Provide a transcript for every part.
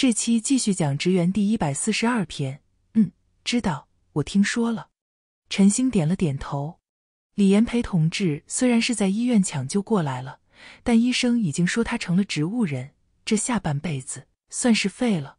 这期继续讲《职员》第一百四十二篇。嗯，知道，我听说了。陈星点了点头。李延培同志虽然是在医院抢救过来了，但医生已经说他成了植物人，这下半辈子算是废了。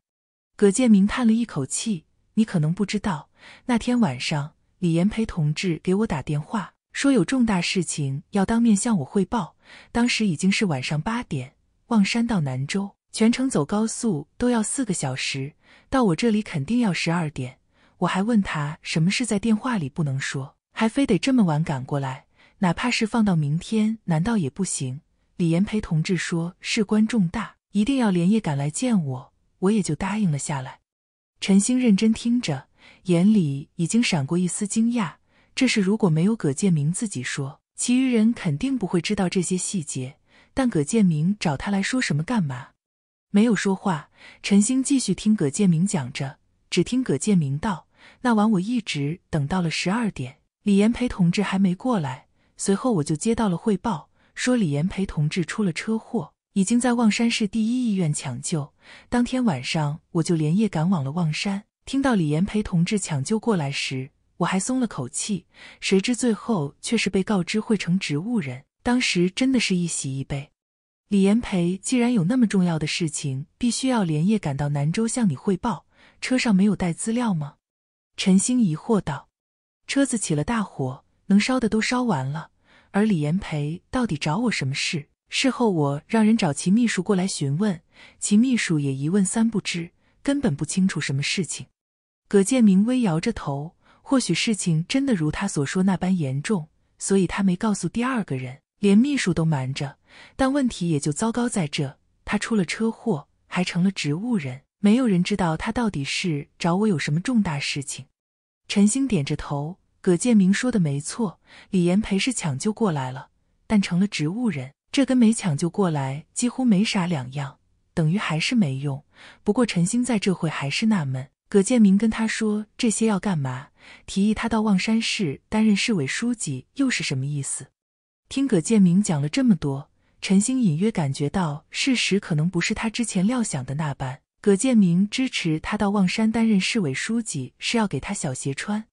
葛建明叹了一口气：“你可能不知道，那天晚上李延培同志给我打电话，说有重大事情要当面向我汇报。当时已经是晚上八点，望山到南州。”全程走高速都要四个小时，到我这里肯定要十二点。我还问他什么事在电话里不能说，还非得这么晚赶过来，哪怕是放到明天难道也不行？李延培同志说事关重大，一定要连夜赶来见我，我也就答应了下来。陈星认真听着，眼里已经闪过一丝惊讶。这事如果没有葛建明自己说，其余人肯定不会知道这些细节。但葛建明找他来说什么干嘛？没有说话，陈星继续听葛建明讲着。只听葛建明道：“那晚我一直等到了十二点，李延培同志还没过来。随后我就接到了汇报，说李延培同志出了车祸，已经在望山市第一医院抢救。当天晚上我就连夜赶往了望山，听到李延培同志抢救过来时，我还松了口气。谁知最后却是被告知会成植物人，当时真的是一喜一悲。”李延培既然有那么重要的事情，必须要连夜赶到南州向你汇报。车上没有带资料吗？陈星疑惑道。车子起了大火，能烧的都烧完了。而李延培到底找我什么事？事后我让人找其秘书过来询问，其秘书也一问三不知，根本不清楚什么事情。葛建明微摇着头，或许事情真的如他所说那般严重，所以他没告诉第二个人，连秘书都瞒着。但问题也就糟糕在这，他出了车祸，还成了植物人，没有人知道他到底是找我有什么重大事情。陈星点着头，葛建明说的没错，李延培是抢救过来了，但成了植物人，这跟没抢救过来几乎没啥两样，等于还是没用。不过陈星在这会还是纳闷，葛建明跟他说这些要干嘛？提议他到望山市担任市委书记又是什么意思？听葛建明讲了这么多。陈星隐约感觉到，事实可能不是他之前料想的那般。葛建明支持他到望山担任市委书记，是要给他小鞋穿。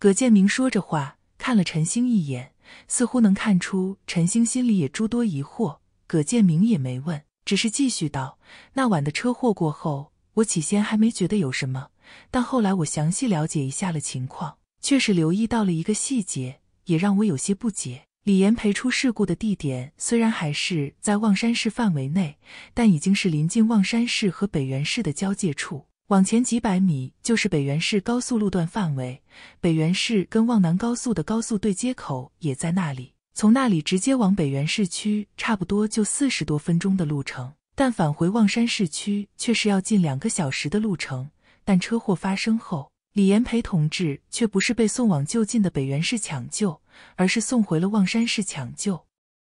葛建明说着话，看了陈星一眼，似乎能看出陈星心里也诸多疑惑。葛建明也没问，只是继续道：“那晚的车祸过后，我起先还没觉得有什么，但后来我详细了解一下了情况，却是留意到了一个细节，也让我有些不解。”李岩培出事故的地点虽然还是在望山市范围内，但已经是临近望山市和北原市的交界处。往前几百米就是北原市高速路段范围，北原市跟望南高速的高速对接口也在那里。从那里直接往北原市区，差不多就四十多分钟的路程；但返回望山市区却是要近两个小时的路程。但车祸发生后。李延培同志却不是被送往就近的北原市抢救，而是送回了望山市抢救。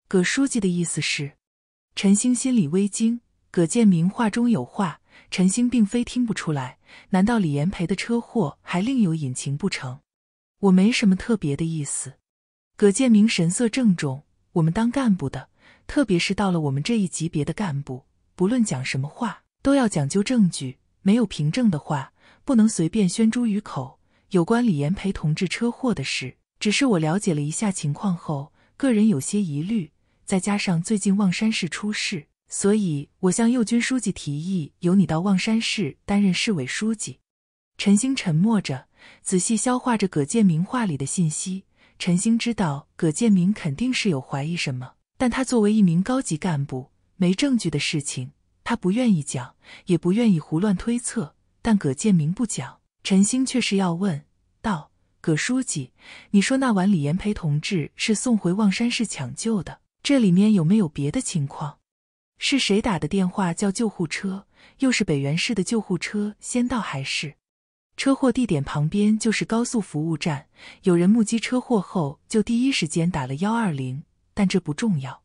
葛书记的意思是，陈兴心里微惊。葛建明话中有话，陈兴并非听不出来。难道李延培的车祸还另有隐情不成？我没什么特别的意思。葛建明神色郑重。我们当干部的，特别是到了我们这一级别的干部，不论讲什么话，都要讲究证据。没有凭证的话。不能随便宣诸于口。有关李延培同志车祸的事，只是我了解了一下情况后，个人有些疑虑，再加上最近望山市出事，所以我向右军书记提议，由你到望山市担任市委书记。陈星沉默着，仔细消化着葛建明话里的信息。陈星知道葛建明肯定是有怀疑什么，但他作为一名高级干部，没证据的事情，他不愿意讲，也不愿意胡乱推测。但葛建明不讲，陈星却是要问道：“葛书记，你说那晚李延培同志是送回望山市抢救的，这里面有没有别的情况？是谁打的电话叫救护车？又是北原市的救护车先到还是？车祸地点旁边就是高速服务站，有人目击车祸后就第一时间打了幺二零，但这不重要。”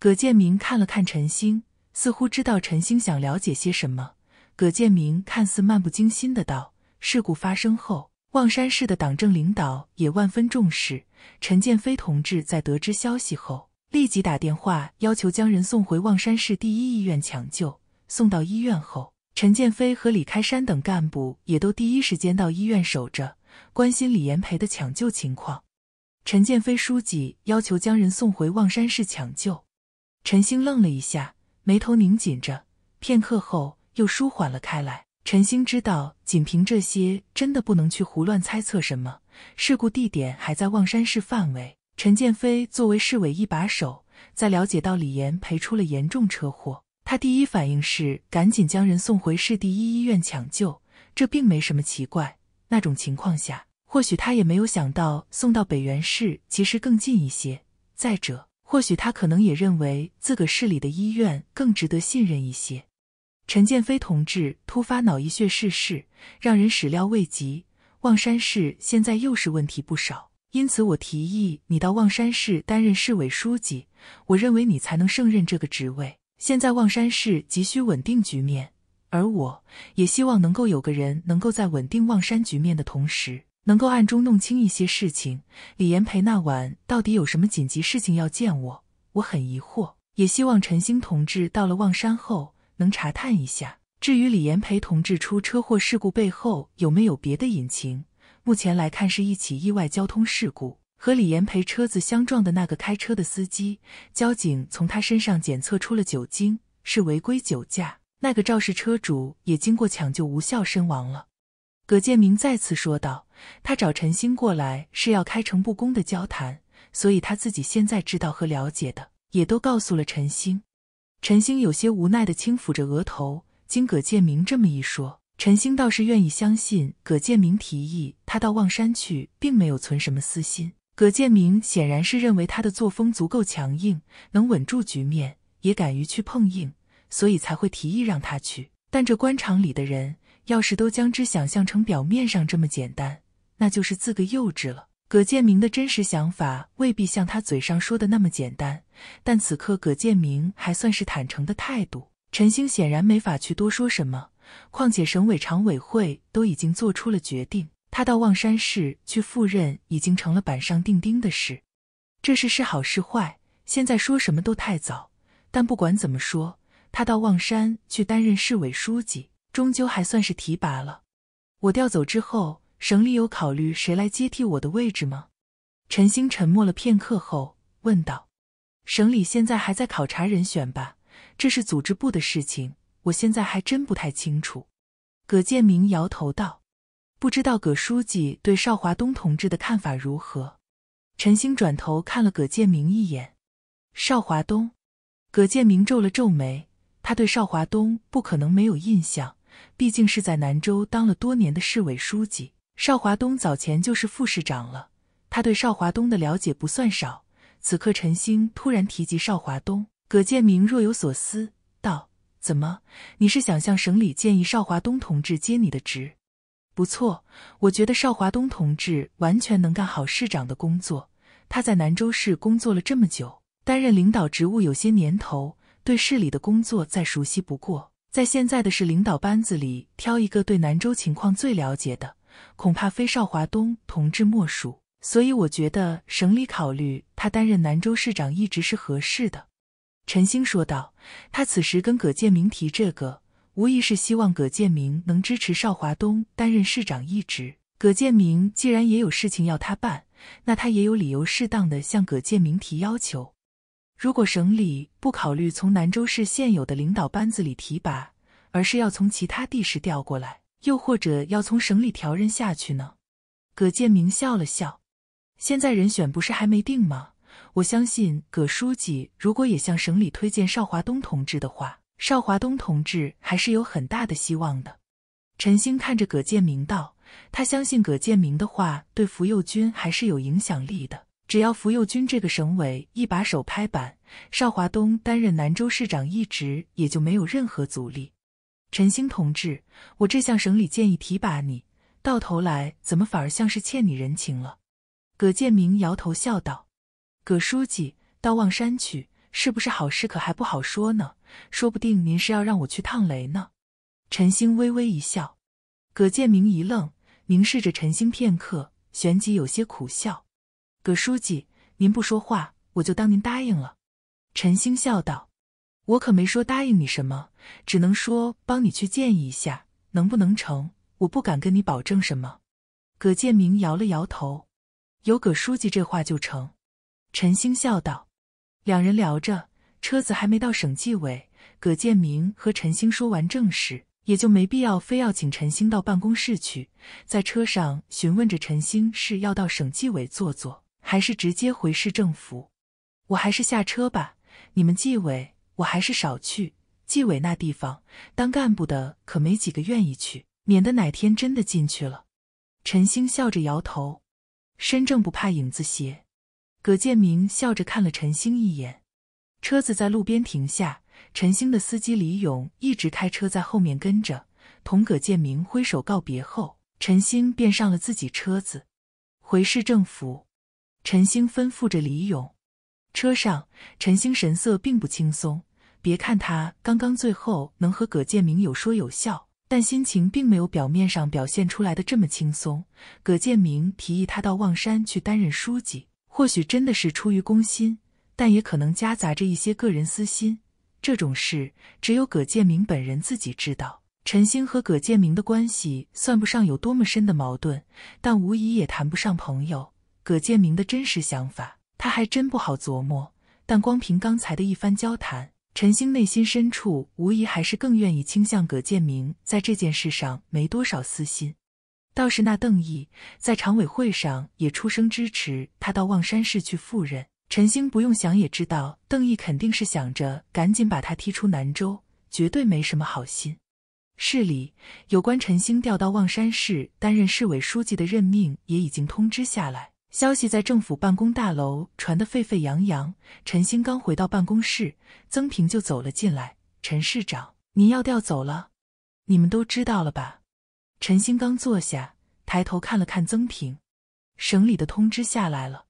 葛建明看了看陈星，似乎知道陈星想了解些什么。葛建明看似漫不经心的道：“事故发生后，望山市的党政领导也万分重视。陈建飞同志在得知消息后，立即打电话要求将人送回望山市第一医院抢救。送到医院后，陈建飞和李开山等干部也都第一时间到医院守着，关心李延培的抢救情况。陈建飞书记要求将人送回望山市抢救。”陈星愣了一下，眉头拧紧着，片刻后。又舒缓了开来。陈星知道，仅凭这些真的不能去胡乱猜测什么事故地点还在望山市范围。陈建飞作为市委一把手，在了解到李岩培出了严重车祸，他第一反应是赶紧将人送回市第一医院抢救。这并没什么奇怪。那种情况下，或许他也没有想到送到北原市其实更近一些。再者，或许他可能也认为自个市里的医院更值得信任一些。陈建飞同志突发脑溢血逝世，让人始料未及。望山市现在又是问题不少，因此我提议你到望山市担任市委书记，我认为你才能胜任这个职位。现在望山市急需稳定局面，而我也希望能够有个人能够在稳定望山局面的同时，能够暗中弄清一些事情。李延培那晚到底有什么紧急事情要见我？我很疑惑，也希望陈星同志到了望山后。能查探一下。至于李延培同志出车祸事故背后有没有别的隐情，目前来看是一起意外交通事故。和李延培车子相撞的那个开车的司机，交警从他身上检测出了酒精，是违规酒驾。那个肇事车主也经过抢救无效身亡了。葛建明再次说道：“他找陈星过来是要开诚布公的交谈，所以他自己现在知道和了解的，也都告诉了陈星。”陈星有些无奈的轻抚着额头，经葛建明这么一说，陈星倒是愿意相信葛建明提议他到望山去，并没有存什么私心。葛建明显然是认为他的作风足够强硬，能稳住局面，也敢于去碰硬，所以才会提议让他去。但这官场里的人，要是都将之想象成表面上这么简单，那就是自个幼稚了。葛建明的真实想法未必像他嘴上说的那么简单，但此刻葛建明还算是坦诚的态度。陈星显然没法去多说什么，况且省委常委会都已经做出了决定，他到望山市去赴任已经成了板上钉钉的事。这事是好是坏，现在说什么都太早。但不管怎么说，他到望山去担任市委书记，终究还算是提拔了。我调走之后。省里有考虑谁来接替我的位置吗？陈星沉默了片刻后问道：“省里现在还在考察人选吧？这是组织部的事情，我现在还真不太清楚。”葛建明摇头道：“不知道葛书记对邵华东同志的看法如何？”陈星转头看了葛建明一眼：“邵华东。”葛建明皱了皱眉，他对邵华东不可能没有印象，毕竟是在南州当了多年的市委书记。邵华东早前就是副市长了，他对邵华东的了解不算少。此刻陈星突然提及邵华东，葛建明若有所思道：“怎么？你是想向省里建议邵华东同志接你的职？”“不错，我觉得邵华东同志完全能干好市长的工作。他在南州市工作了这么久，担任领导职务有些年头，对市里的工作再熟悉不过。在现在的市领导班子里，挑一个对南州情况最了解的。”恐怕非邵华东同志莫属，所以我觉得省里考虑他担任兰州市长一职是合适的。”陈星说道。他此时跟葛建明提这个，无疑是希望葛建明能支持邵华东担任市长一职。葛建明既然也有事情要他办，那他也有理由适当的向葛建明提要求。如果省里不考虑从兰州市现有的领导班子里提拔，而是要从其他地市调过来。又或者要从省里调任下去呢？葛建明笑了笑。现在人选不是还没定吗？我相信葛书记如果也向省里推荐邵华东同志的话，邵华东同志还是有很大的希望的。陈星看着葛建明道：“他相信葛建明的话对福佑军还是有影响力的。只要福佑军这个省委一把手拍板，邵华东担任南州市长一职也就没有任何阻力。”陈星同志，我这向省里建议提拔你，到头来怎么反而像是欠你人情了？葛建明摇头笑道：“葛书记到望山去，是不是好事？可还不好说呢，说不定您是要让我去趟雷呢。”陈星微微一笑，葛建明一愣，凝视着陈星片刻，旋即有些苦笑：“葛书记，您不说话，我就当您答应了。”陈星笑道。我可没说答应你什么，只能说帮你去建议一下，能不能成？我不敢跟你保证什么。葛建明摇了摇头，有葛书记这话就成。陈星笑道。两人聊着，车子还没到省纪委。葛建明和陈星说完正事，也就没必要非要请陈星到办公室去，在车上询问着陈星是要到省纪委坐坐，还是直接回市政府。我还是下车吧，你们纪委。我还是少去纪委那地方，当干部的可没几个愿意去，免得哪天真的进去了。陈星笑着摇头，身正不怕影子斜。葛建明笑着看了陈星一眼。车子在路边停下，陈星的司机李勇一直开车在后面跟着。同葛建明挥手告别后，陈星便上了自己车子，回市政府。陈星吩咐着李勇。车上，陈星神色并不轻松。别看他刚刚最后能和葛建明有说有笑，但心情并没有表面上表现出来的这么轻松。葛建明提议他到望山去担任书记，或许真的是出于公心，但也可能夹杂着一些个人私心。这种事，只有葛建明本人自己知道。陈星和葛建明的关系算不上有多么深的矛盾，但无疑也谈不上朋友。葛建明的真实想法。他还真不好琢磨，但光凭刚才的一番交谈，陈星内心深处无疑还是更愿意倾向葛建明，在这件事上没多少私心。倒是那邓毅，在常委会上也出声支持他到望山市去赴任。陈星不用想也知道，邓毅肯定是想着赶紧把他踢出南州，绝对没什么好心。市里有关陈星调到望山市担任市委书记的任命也已经通知下来。消息在政府办公大楼传得沸沸扬扬。陈星刚回到办公室，曾平就走了进来。陈市长，您要调走了，你们都知道了吧？陈星刚坐下，抬头看了看曾平。省里的通知下来了。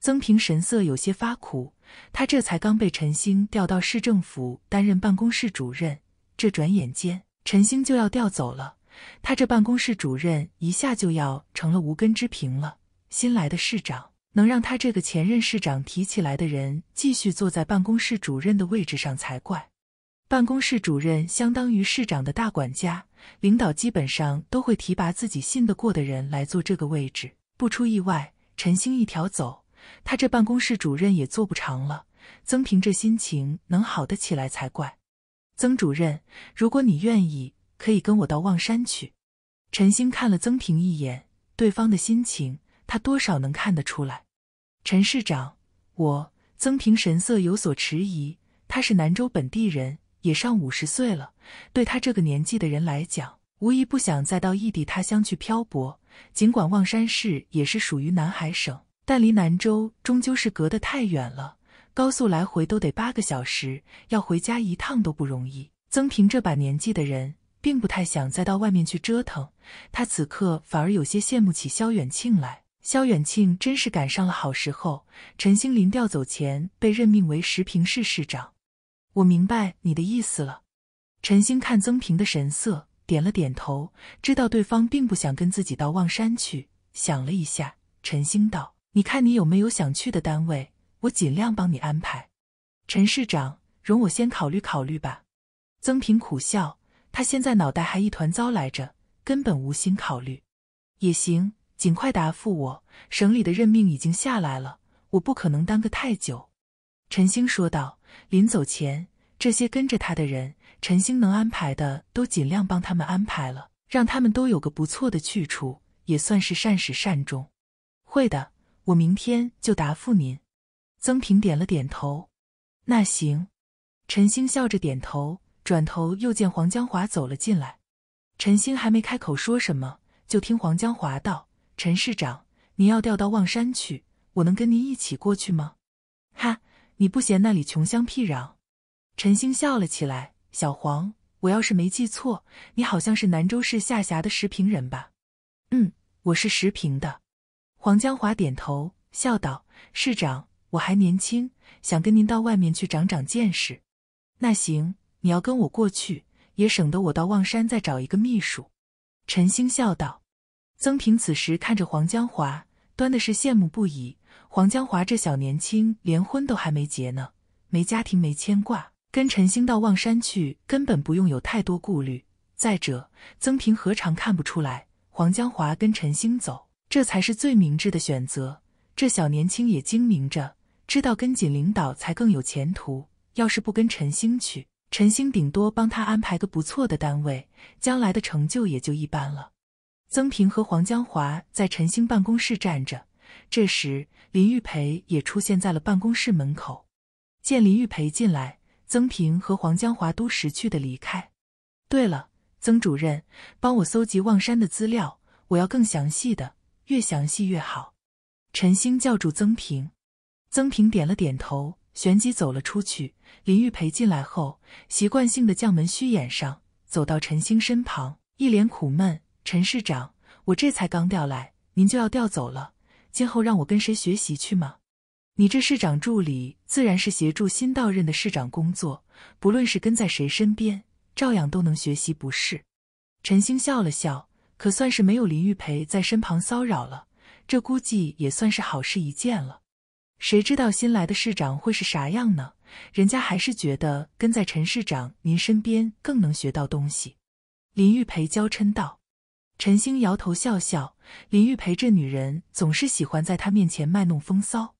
曾平神色有些发苦。他这才刚被陈星调到市政府担任办公室主任，这转眼间陈星就要调走了，他这办公室主任一下就要成了无根之萍了。新来的市长能让他这个前任市长提起来的人继续坐在办公室主任的位置上才怪。办公室主任相当于市长的大管家，领导基本上都会提拔自己信得过的人来做这个位置。不出意外，陈星一条走，他这办公室主任也坐不长了。曾平这心情能好得起来才怪。曾主任，如果你愿意，可以跟我到望山去。陈星看了曾平一眼，对方的心情。他多少能看得出来，陈市长，我曾平神色有所迟疑。他是南州本地人，也上五十岁了。对他这个年纪的人来讲，无疑不想再到异地他乡去漂泊。尽管望山市也是属于南海省，但离南州终究是隔得太远了，高速来回都得八个小时，要回家一趟都不容易。曾平这把年纪的人，并不太想再到外面去折腾。他此刻反而有些羡慕起肖远庆来。萧远庆真是赶上了好时候。陈兴临调走前被任命为石平市市长。我明白你的意思了。陈兴看曾平的神色，点了点头，知道对方并不想跟自己到望山去。想了一下，陈兴道：“你看你有没有想去的单位？我尽量帮你安排。”陈市长，容我先考虑考虑吧。曾平苦笑，他现在脑袋还一团糟来着，根本无心考虑。也行。尽快答复我，省里的任命已经下来了，我不可能耽搁太久。”陈星说道。临走前，这些跟着他的人，陈星能安排的都尽量帮他们安排了，让他们都有个不错的去处，也算是善始善终。会的，我明天就答复您。”曾平点了点头。那行。”陈星笑着点头，转头又见黄江华走了进来。陈星还没开口说什么，就听黄江华道。陈市长，您要调到望山去，我能跟您一起过去吗？哈，你不嫌那里穷乡僻壤？陈星笑了起来。小黄，我要是没记错，你好像是兰州市下辖的石坪人吧？嗯，我是石坪的。黄江华点头笑道：“市长，我还年轻，想跟您到外面去长长见识。”那行，你要跟我过去，也省得我到望山再找一个秘书。”陈星笑道。曾平此时看着黄江华，端的是羡慕不已。黄江华这小年轻，连婚都还没结呢，没家庭，没牵挂，跟陈星到望山去，根本不用有太多顾虑。再者，曾平何尝看不出来，黄江华跟陈星走，这才是最明智的选择。这小年轻也精明着，知道跟紧领导才更有前途。要是不跟陈星去，陈星顶多帮他安排个不错的单位，将来的成就也就一般了。曾平和黄江华在陈兴办公室站着，这时林玉培也出现在了办公室门口。见林玉培进来，曾平和黄江华都识趣的离开。对了，曾主任，帮我搜集望山的资料，我要更详细的，越详细越好。陈兴叫住曾平，曾平点了点头，旋即走了出去。林玉培进来后，习惯性的将门虚掩上，走到陈兴身旁，一脸苦闷。陈市长，我这才刚调来，您就要调走了，今后让我跟谁学习去吗？你这市长助理自然是协助新到任的市长工作，不论是跟在谁身边，照样都能学习，不是？陈星笑了笑，可算是没有林玉培在身旁骚扰了，这估计也算是好事一件了。谁知道新来的市长会是啥样呢？人家还是觉得跟在陈市长您身边更能学到东西。林玉培娇嗔道。陈星摇头笑笑，林玉培这女人总是喜欢在他面前卖弄风骚。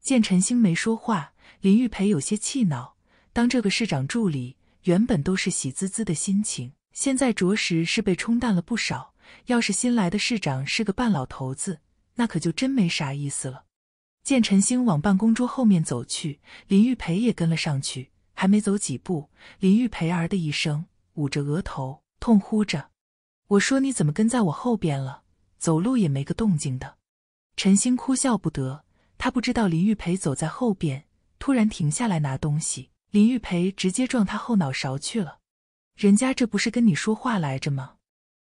见陈星没说话，林玉培有些气恼。当这个市长助理原本都是喜滋滋的心情，现在着实是被冲淡了不少。要是新来的市长是个半老头子，那可就真没啥意思了。见陈星往办公桌后面走去，林玉培也跟了上去。还没走几步，林玉培儿的一声，捂着额头，痛呼着。我说你怎么跟在我后边了？走路也没个动静的。陈星哭笑不得，他不知道林玉培走在后边，突然停下来拿东西，林玉培直接撞他后脑勺去了。人家这不是跟你说话来着吗？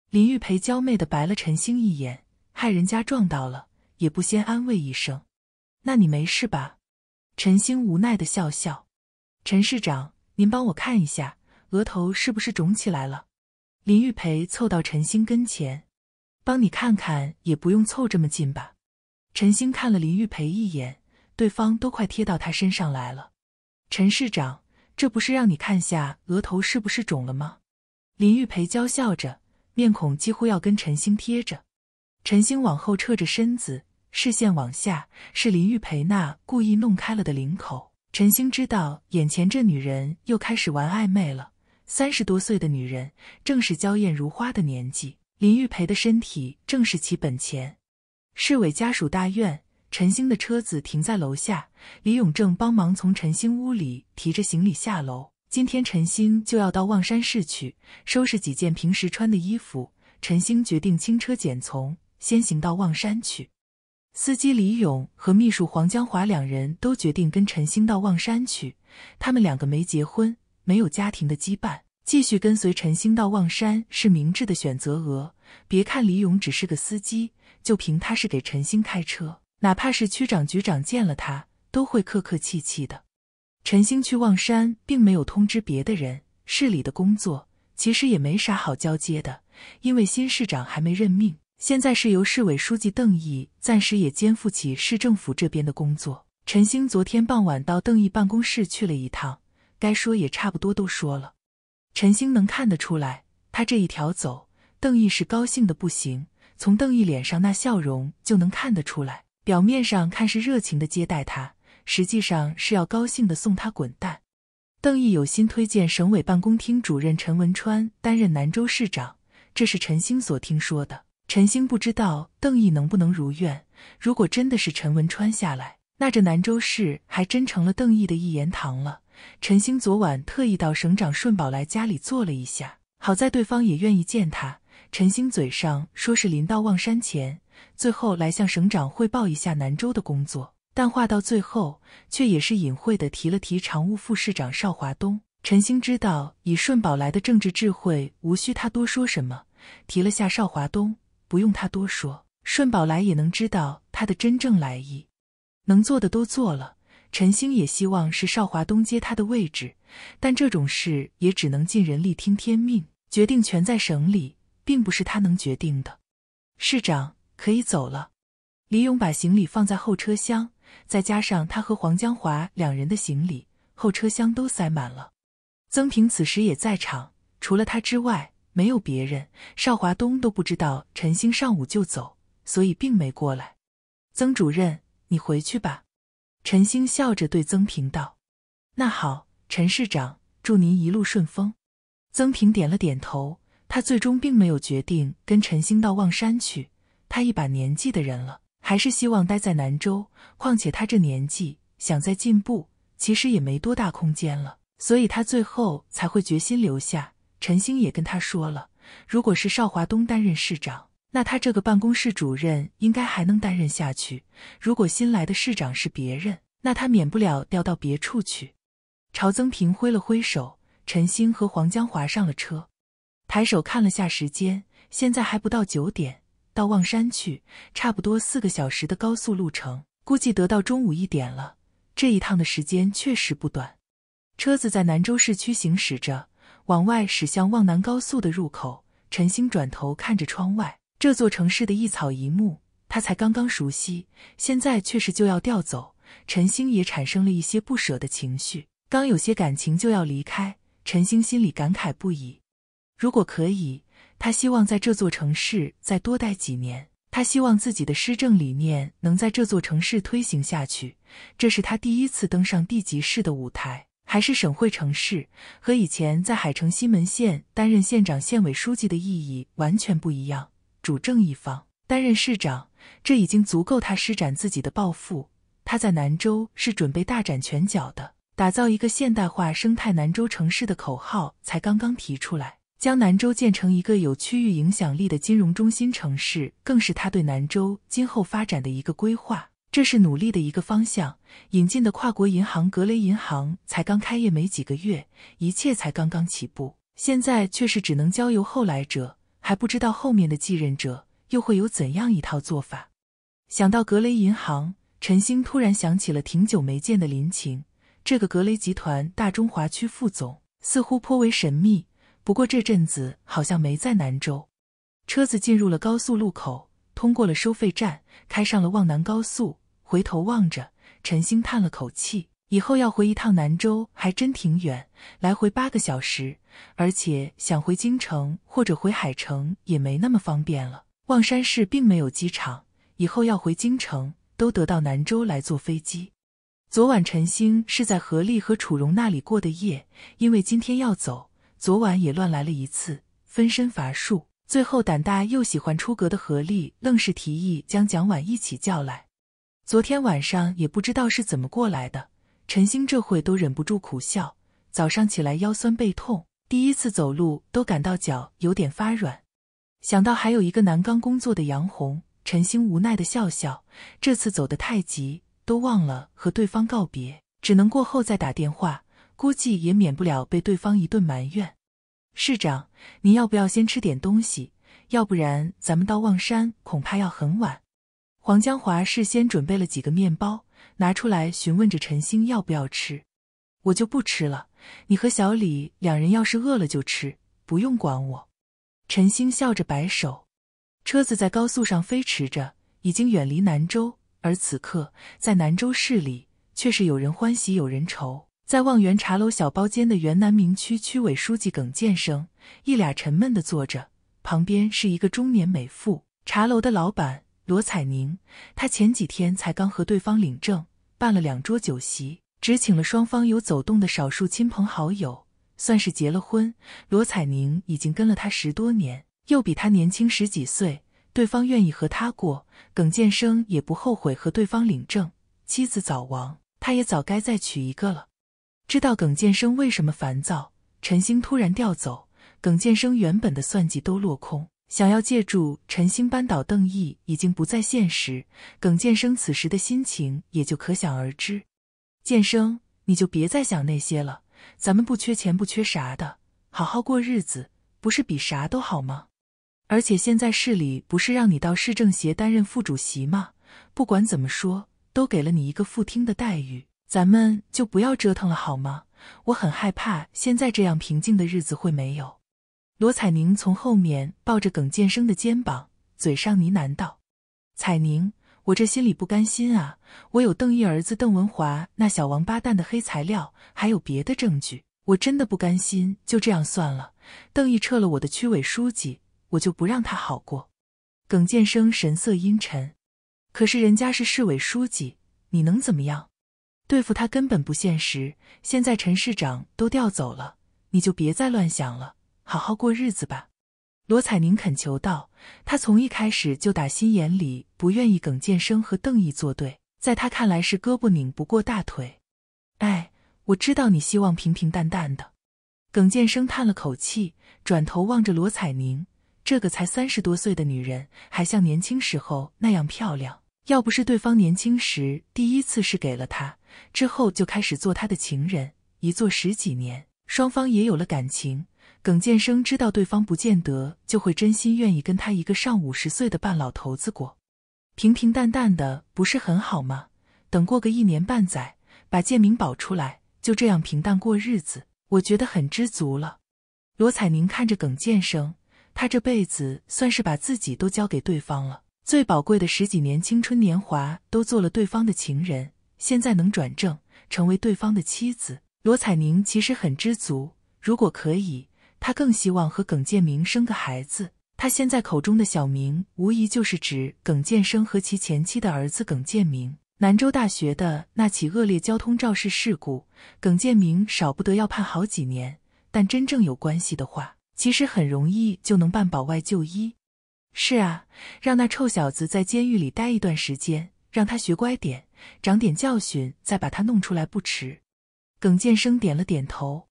林玉培娇媚的白了陈星一眼，害人家撞到了，也不先安慰一声。那你没事吧？陈星无奈的笑笑。陈市长，您帮我看一下，额头是不是肿起来了？林玉培凑到陈星跟前，帮你看看，也不用凑这么近吧？陈星看了林玉培一眼，对方都快贴到他身上来了。陈市长，这不是让你看下额头是不是肿了吗？林玉培娇笑着，面孔几乎要跟陈星贴着。陈星往后撤着身子，视线往下，是林玉培那故意弄开了的领口。陈星知道，眼前这女人又开始玩暧昧了。三十多岁的女人，正是娇艳如花的年纪。林玉培的身体正是其本钱。市委家属大院，陈星的车子停在楼下。李永正帮忙从陈星屋里提着行李下楼。今天陈星就要到望山市去，收拾几件平时穿的衣服。陈星决定轻车简从，先行到望山去。司机李勇和秘书黄江华两人都决定跟陈星到望山去。他们两个没结婚。没有家庭的羁绊，继续跟随陈星到望山是明智的选择。额，别看李勇只是个司机，就凭他是给陈星开车，哪怕是区长、局长见了他，都会客客气气的。陈星去望山并没有通知别的人，市里的工作其实也没啥好交接的，因为新市长还没任命，现在是由市委书记邓毅暂时也肩负起市政府这边的工作。陈星昨天傍晚到邓毅办公室去了一趟。该说也差不多都说了，陈星能看得出来，他这一条走，邓毅是高兴的不行。从邓毅脸上那笑容就能看得出来，表面上看是热情的接待他，实际上是要高兴的送他滚蛋。邓毅有心推荐省委办公厅主任陈文川担任南州市长，这是陈星所听说的。陈星不知道邓毅能不能如愿。如果真的是陈文川下来，那这南州市还真成了邓毅的一言堂了。陈星昨晚特意到省长顺宝来家里坐了一下，好在对方也愿意见他。陈星嘴上说是临到望山前，最后来向省长汇报一下南州的工作，但话到最后却也是隐晦的提了提常务副市长邵华东。陈星知道，以顺宝来的政治智慧，无需他多说什么，提了下邵华东，不用他多说，顺宝来也能知道他的真正来意，能做的都做了。陈星也希望是邵华东接他的位置，但这种事也只能尽人力，听天命，决定权在省里，并不是他能决定的。市长可以走了。李勇把行李放在后车厢，再加上他和黄江华两人的行李，后车厢都塞满了。曾平此时也在场，除了他之外没有别人。邵华东都不知道陈星上午就走，所以并没过来。曾主任，你回去吧。陈兴笑着对曾平道：“那好，陈市长，祝您一路顺风。”曾平点了点头。他最终并没有决定跟陈兴到望山去。他一把年纪的人了，还是希望待在南州。况且他这年纪想再进步，其实也没多大空间了。所以他最后才会决心留下。陈兴也跟他说了，如果是邵华东担任市长。那他这个办公室主任应该还能担任下去。如果新来的市长是别人，那他免不了调到别处去。朝曾平挥了挥手，陈星和黄江华上了车，抬手看了下时间，现在还不到九点。到望山去，差不多四个小时的高速路程，估计得到中午一点了。这一趟的时间确实不短。车子在南州市区行驶着，往外驶向望南高速的入口。陈星转头看着窗外。这座城市的一草一木，他才刚刚熟悉，现在却是就要调走。陈星也产生了一些不舍的情绪，刚有些感情就要离开，陈星心里感慨不已。如果可以，他希望在这座城市再多待几年。他希望自己的施政理念能在这座城市推行下去。这是他第一次登上地级市的舞台，还是省会城市，和以前在海城西门县担任县长、县委书记的意义完全不一样。主政一方，担任市长，这已经足够他施展自己的抱负。他在南州是准备大展拳脚的，打造一个现代化生态南州城市的口号才刚刚提出来，将南州建成一个有区域影响力的金融中心城市，更是他对南州今后发展的一个规划。这是努力的一个方向。引进的跨国银行格雷银行才刚开业没几个月，一切才刚刚起步，现在却是只能交由后来者。还不知道后面的继任者又会有怎样一套做法。想到格雷银行，陈星突然想起了挺久没见的林晴，这个格雷集团大中华区副总似乎颇为神秘。不过这阵子好像没在南州。车子进入了高速路口，通过了收费站，开上了望南高速。回头望着，陈星叹了口气。以后要回一趟南州，还真挺远，来回八个小时。而且想回京城或者回海城也没那么方便了。望山市并没有机场，以后要回京城都得到南州来坐飞机。昨晚陈星是在何丽和楚荣那里过的夜，因为今天要走，昨晚也乱来了一次，分身乏术。最后胆大又喜欢出格的何丽，愣是提议将蒋婉一起叫来。昨天晚上也不知道是怎么过来的。陈星这会都忍不住苦笑，早上起来腰酸背痛，第一次走路都感到脚有点发软。想到还有一个南钢工作的杨红，陈星无奈的笑笑，这次走的太急，都忘了和对方告别，只能过后再打电话，估计也免不了被对方一顿埋怨。市长，您要不要先吃点东西？要不然咱们到望山恐怕要很晚。黄江华事先准备了几个面包。拿出来询问着陈星要不要吃，我就不吃了。你和小李两人要是饿了就吃，不用管我。陈星笑着摆手。车子在高速上飞驰着，已经远离南州。而此刻在南州市里，却是有人欢喜有人愁。在望园茶楼小包间的原南明区区委书记耿建生一俩沉闷的坐着，旁边是一个中年美妇，茶楼的老板。罗彩宁，他前几天才刚和对方领证，办了两桌酒席，只请了双方有走动的少数亲朋好友，算是结了婚。罗彩宁已经跟了他十多年，又比他年轻十几岁，对方愿意和他过，耿建生也不后悔和对方领证。妻子早亡，他也早该再娶一个了。知道耿建生为什么烦躁？陈星突然调走，耿建生原本的算计都落空。想要借助陈星扳倒邓毅，已经不再现实。耿建生此时的心情也就可想而知。建生，你就别再想那些了，咱们不缺钱，不缺啥的，好好过日子，不是比啥都好吗？而且现在市里不是让你到市政协担任副主席吗？不管怎么说，都给了你一个副厅的待遇。咱们就不要折腾了，好吗？我很害怕现在这样平静的日子会没有。罗彩宁从后面抱着耿建生的肩膀，嘴上呢喃道：“彩宁，我这心里不甘心啊！我有邓毅儿子邓文华那小王八蛋的黑材料，还有别的证据，我真的不甘心就这样算了。邓毅撤了我的区委书记，我就不让他好过。”耿建生神色阴沉，可是人家是市委书记，你能怎么样？对付他根本不现实。现在陈市长都调走了，你就别再乱想了。好好过日子吧，罗彩宁恳求道。他从一开始就打心眼里不愿意耿建生和邓毅作对，在他看来是胳膊拧不过大腿。哎，我知道你希望平平淡淡的。耿建生叹了口气，转头望着罗彩宁，这个才三十多岁的女人还像年轻时候那样漂亮。要不是对方年轻时第一次是给了他，之后就开始做他的情人，一做十几年，双方也有了感情。耿建生知道对方不见得就会真心愿意跟他一个上五十岁的半老头子过，平平淡淡的不是很好吗？等过个一年半载，把建明保出来，就这样平淡过日子，我觉得很知足了。罗彩宁看着耿建生，他这辈子算是把自己都交给对方了，最宝贵的十几年青春年华都做了对方的情人，现在能转正成为对方的妻子，罗彩宁其实很知足，如果可以。他更希望和耿建明生个孩子。他现在口中的小明，无疑就是指耿建生和其前妻的儿子耿建明。兰州大学的那起恶劣交通肇事事故，耿建明少不得要判好几年。但真正有关系的话，其实很容易就能办保外就医。是啊，让那臭小子在监狱里待一段时间，让他学乖点，长点教训，再把他弄出来不迟。耿建生点了点头。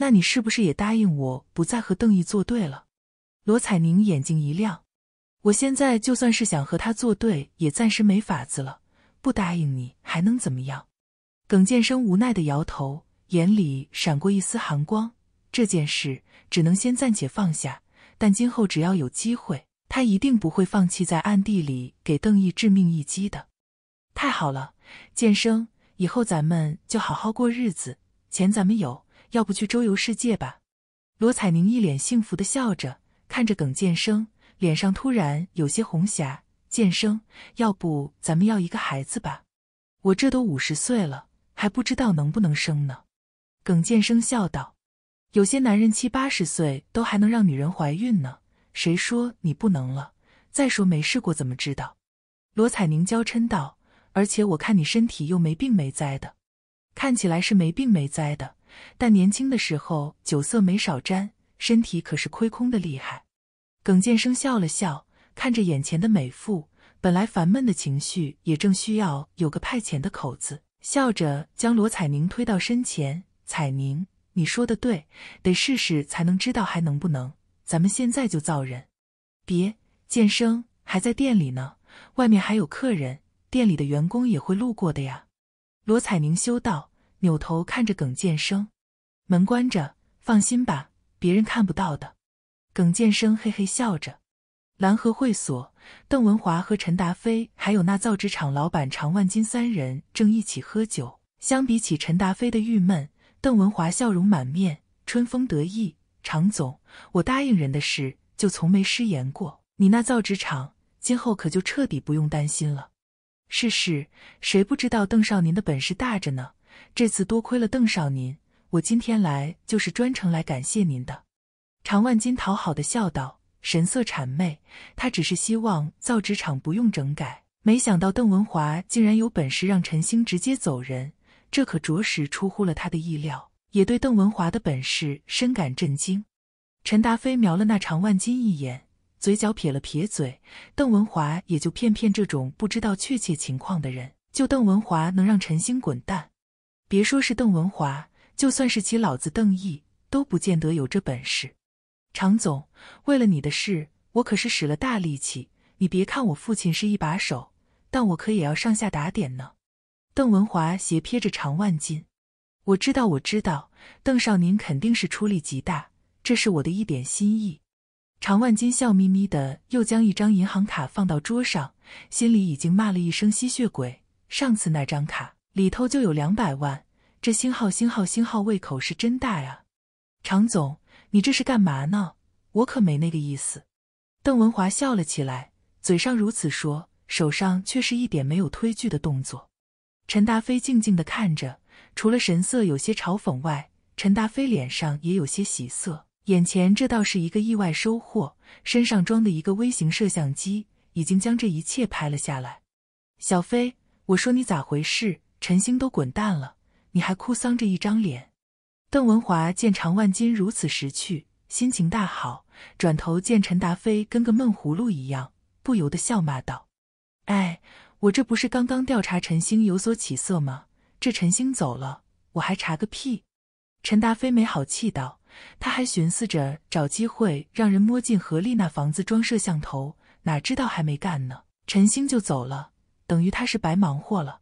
那你是不是也答应我不再和邓毅作对了？罗彩宁眼睛一亮，我现在就算是想和他作对，也暂时没法子了。不答应你还能怎么样？耿建生无奈的摇头，眼里闪过一丝寒光。这件事只能先暂且放下，但今后只要有机会，他一定不会放弃在暗地里给邓毅致命一击的。太好了，建生，以后咱们就好好过日子，钱咱们有。要不去周游世界吧？罗彩宁一脸幸福的笑着，看着耿建生，脸上突然有些红霞。建生，要不咱们要一个孩子吧？我这都五十岁了，还不知道能不能生呢。耿建生笑道：“有些男人七八十岁都还能让女人怀孕呢，谁说你不能了？再说没试过怎么知道？”罗彩宁娇嗔道：“而且我看你身体又没病没灾的，看起来是没病没灾的。”但年轻的时候酒色没少沾，身体可是亏空的厉害。耿建生笑了笑，看着眼前的美妇，本来烦闷的情绪也正需要有个派遣的口子，笑着将罗彩宁推到身前：“彩宁，你说的对，得试试才能知道还能不能。咱们现在就造人。”“别，建生还在店里呢，外面还有客人，店里的员工也会路过的呀。”罗彩宁羞道。扭头看着耿建生，门关着，放心吧，别人看不到的。耿建生嘿嘿笑着。蓝河会所，邓文华和陈达飞还有那造纸厂老板常万金三人正一起喝酒。相比起陈达飞的郁闷，邓文华笑容满面，春风得意。常总，我答应人的事就从没失言过，你那造纸厂今后可就彻底不用担心了。是是，谁不知道邓少您的本事大着呢？这次多亏了邓少您，我今天来就是专程来感谢您的。”常万金讨好的笑道，神色谄媚。他只是希望造纸厂不用整改，没想到邓文华竟然有本事让陈兴直接走人，这可着实出乎了他的意料，也对邓文华的本事深感震惊。陈达飞瞄了那常万金一眼，嘴角撇了撇嘴。邓文华也就骗骗这种不知道确切情况的人，就邓文华能让陈兴滚蛋。别说是邓文华，就算是其老子邓毅，都不见得有这本事。常总，为了你的事，我可是使了大力气。你别看我父亲是一把手，但我可也要上下打点呢。邓文华斜瞥着常万金，我知道，我知道，邓少您肯定是出力极大，这是我的一点心意。常万金笑眯眯的，又将一张银行卡放到桌上，心里已经骂了一声吸血鬼。上次那张卡。里头就有两百万，这星号星号星号胃口是真大啊！常总，你这是干嘛呢？我可没那个意思。邓文华笑了起来，嘴上如此说，手上却是一点没有推拒的动作。陈达飞静静的看着，除了神色有些嘲讽外，陈达飞脸上也有些喜色。眼前这倒是一个意外收获，身上装的一个微型摄像机已经将这一切拍了下来。小飞，我说你咋回事？陈星都滚蛋了，你还哭丧着一张脸？邓文华见常万金如此识趣，心情大好。转头见陈达飞跟个闷葫芦一样，不由得笑骂道：“哎，我这不是刚刚调查陈星有所起色吗？这陈星走了，我还查个屁！”陈达飞没好气道：“他还寻思着找机会让人摸进何丽那房子装摄像头，哪知道还没干呢，陈星就走了，等于他是白忙活了。”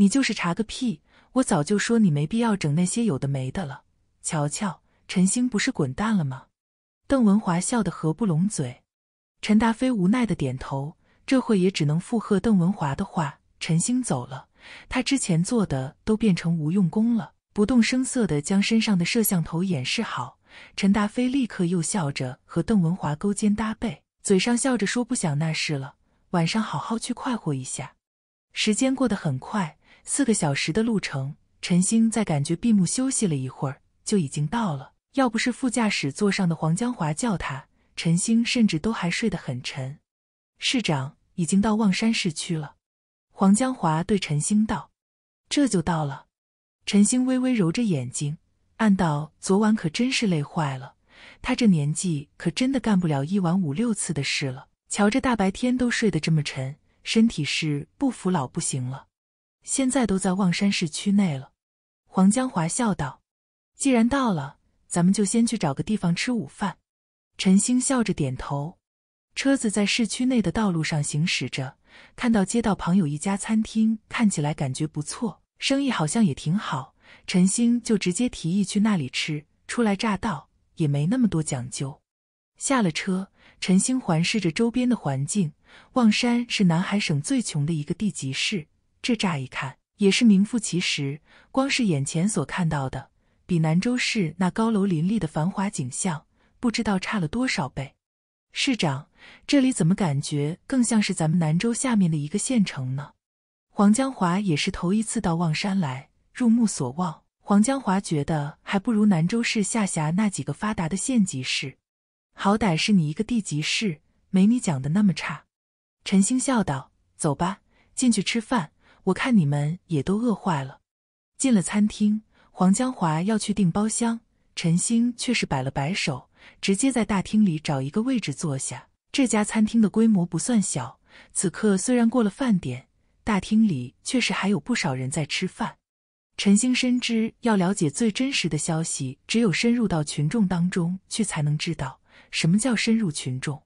你就是查个屁！我早就说你没必要整那些有的没的了。瞧瞧，陈星不是滚蛋了吗？邓文华笑得合不拢嘴。陈达飞无奈的点头，这会也只能附和邓文华的话。陈星走了，他之前做的都变成无用功了。不动声色的将身上的摄像头掩饰好，陈达飞立刻又笑着和邓文华勾肩搭背，嘴上笑着说不想那事了，晚上好好去快活一下。时间过得很快。四个小时的路程，陈星在感觉闭目休息了一会儿，就已经到了。要不是副驾驶座上的黄江华叫他，陈星甚至都还睡得很沉。市长已经到望山市区了，黄江华对陈星道：“这就到了。”陈星微微揉着眼睛，暗道：“昨晚可真是累坏了。他这年纪可真的干不了一晚五六次的事了。瞧着大白天都睡得这么沉，身体是不服老不行了。”现在都在望山市区内了，黄江华笑道：“既然到了，咱们就先去找个地方吃午饭。”陈星笑着点头。车子在市区内的道路上行驶着，看到街道旁有一家餐厅，看起来感觉不错，生意好像也挺好。陈星就直接提议去那里吃。初来乍到，也没那么多讲究。下了车，陈星环视着周边的环境。望山是南海省最穷的一个地级市。这乍一看也是名副其实，光是眼前所看到的，比兰州市那高楼林立的繁华景象，不知道差了多少倍。市长，这里怎么感觉更像是咱们兰州下面的一个县城呢？黄江华也是头一次到望山来，入目所望，黄江华觉得还不如兰州市下辖那几个发达的县级市。好歹是你一个地级市，没你讲的那么差。陈星笑道：“走吧，进去吃饭。”我看你们也都饿坏了，进了餐厅，黄江华要去订包厢，陈星却是摆了摆手，直接在大厅里找一个位置坐下。这家餐厅的规模不算小，此刻虽然过了饭点，大厅里确实还有不少人在吃饭。陈星深知，要了解最真实的消息，只有深入到群众当中去才能知道什么叫深入群众。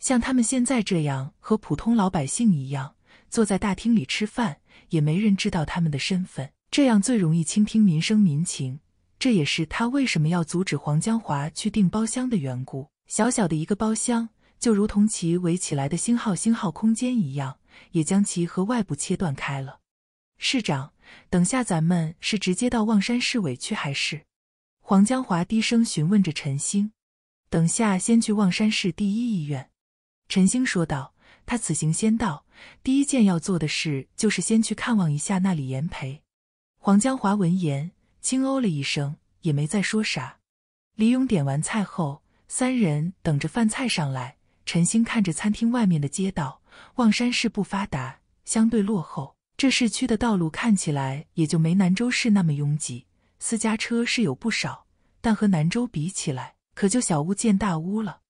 像他们现在这样，和普通老百姓一样，坐在大厅里吃饭。也没人知道他们的身份，这样最容易倾听民生民情。这也是他为什么要阻止黄江华去订包厢的缘故。小小的一个包厢，就如同其围起来的星号星号空间一样，也将其和外部切断开了。市长，等下咱们是直接到望山市委去还是？黄江华低声询问着陈星。等下先去望山市第一医院。陈星说道。他此行先到，第一件要做的事就是先去看望一下那李延培。黄江华闻言轻哦了一声，也没再说啥。李勇点完菜后，三人等着饭菜上来。陈星看着餐厅外面的街道，望山市不发达，相对落后。这市区的道路看起来也就没南州市那么拥挤，私家车是有不少，但和南州比起来，可就小巫见大巫了。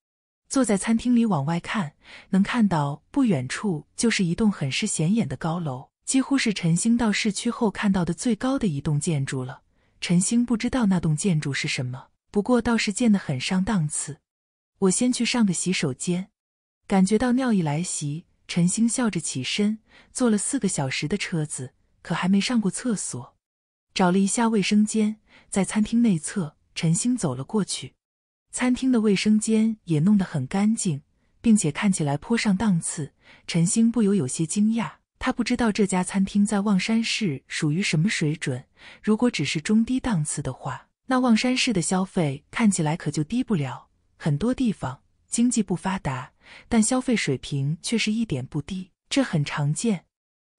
坐在餐厅里往外看，能看到不远处就是一栋很是显眼的高楼，几乎是陈星到市区后看到的最高的一栋建筑了。陈星不知道那栋建筑是什么，不过倒是建得很上档次。我先去上个洗手间，感觉到尿意来袭，陈星笑着起身。坐了四个小时的车子，可还没上过厕所。找了一下卫生间，在餐厅内侧，陈星走了过去。餐厅的卫生间也弄得很干净，并且看起来颇上档次。陈星不由有些惊讶，他不知道这家餐厅在望山市属于什么水准。如果只是中低档次的话，那望山市的消费看起来可就低不了。很多地方经济不发达，但消费水平却是一点不低，这很常见。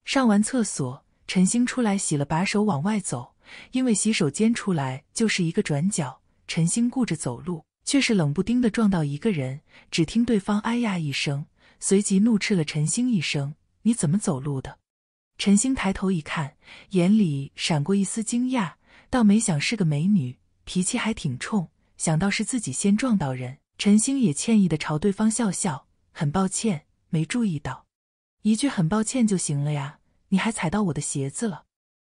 上完厕所，陈星出来洗了把手，往外走。因为洗手间出来就是一个转角，陈星顾着走路。却是冷不丁的撞到一个人，只听对方哎呀一声，随即怒斥了陈星一声：“你怎么走路的？”陈星抬头一看，眼里闪过一丝惊讶，倒没想是个美女，脾气还挺冲。想到是自己先撞到人，陈星也歉意的朝对方笑笑：“很抱歉，没注意到。”一句“很抱歉”就行了呀，你还踩到我的鞋子了。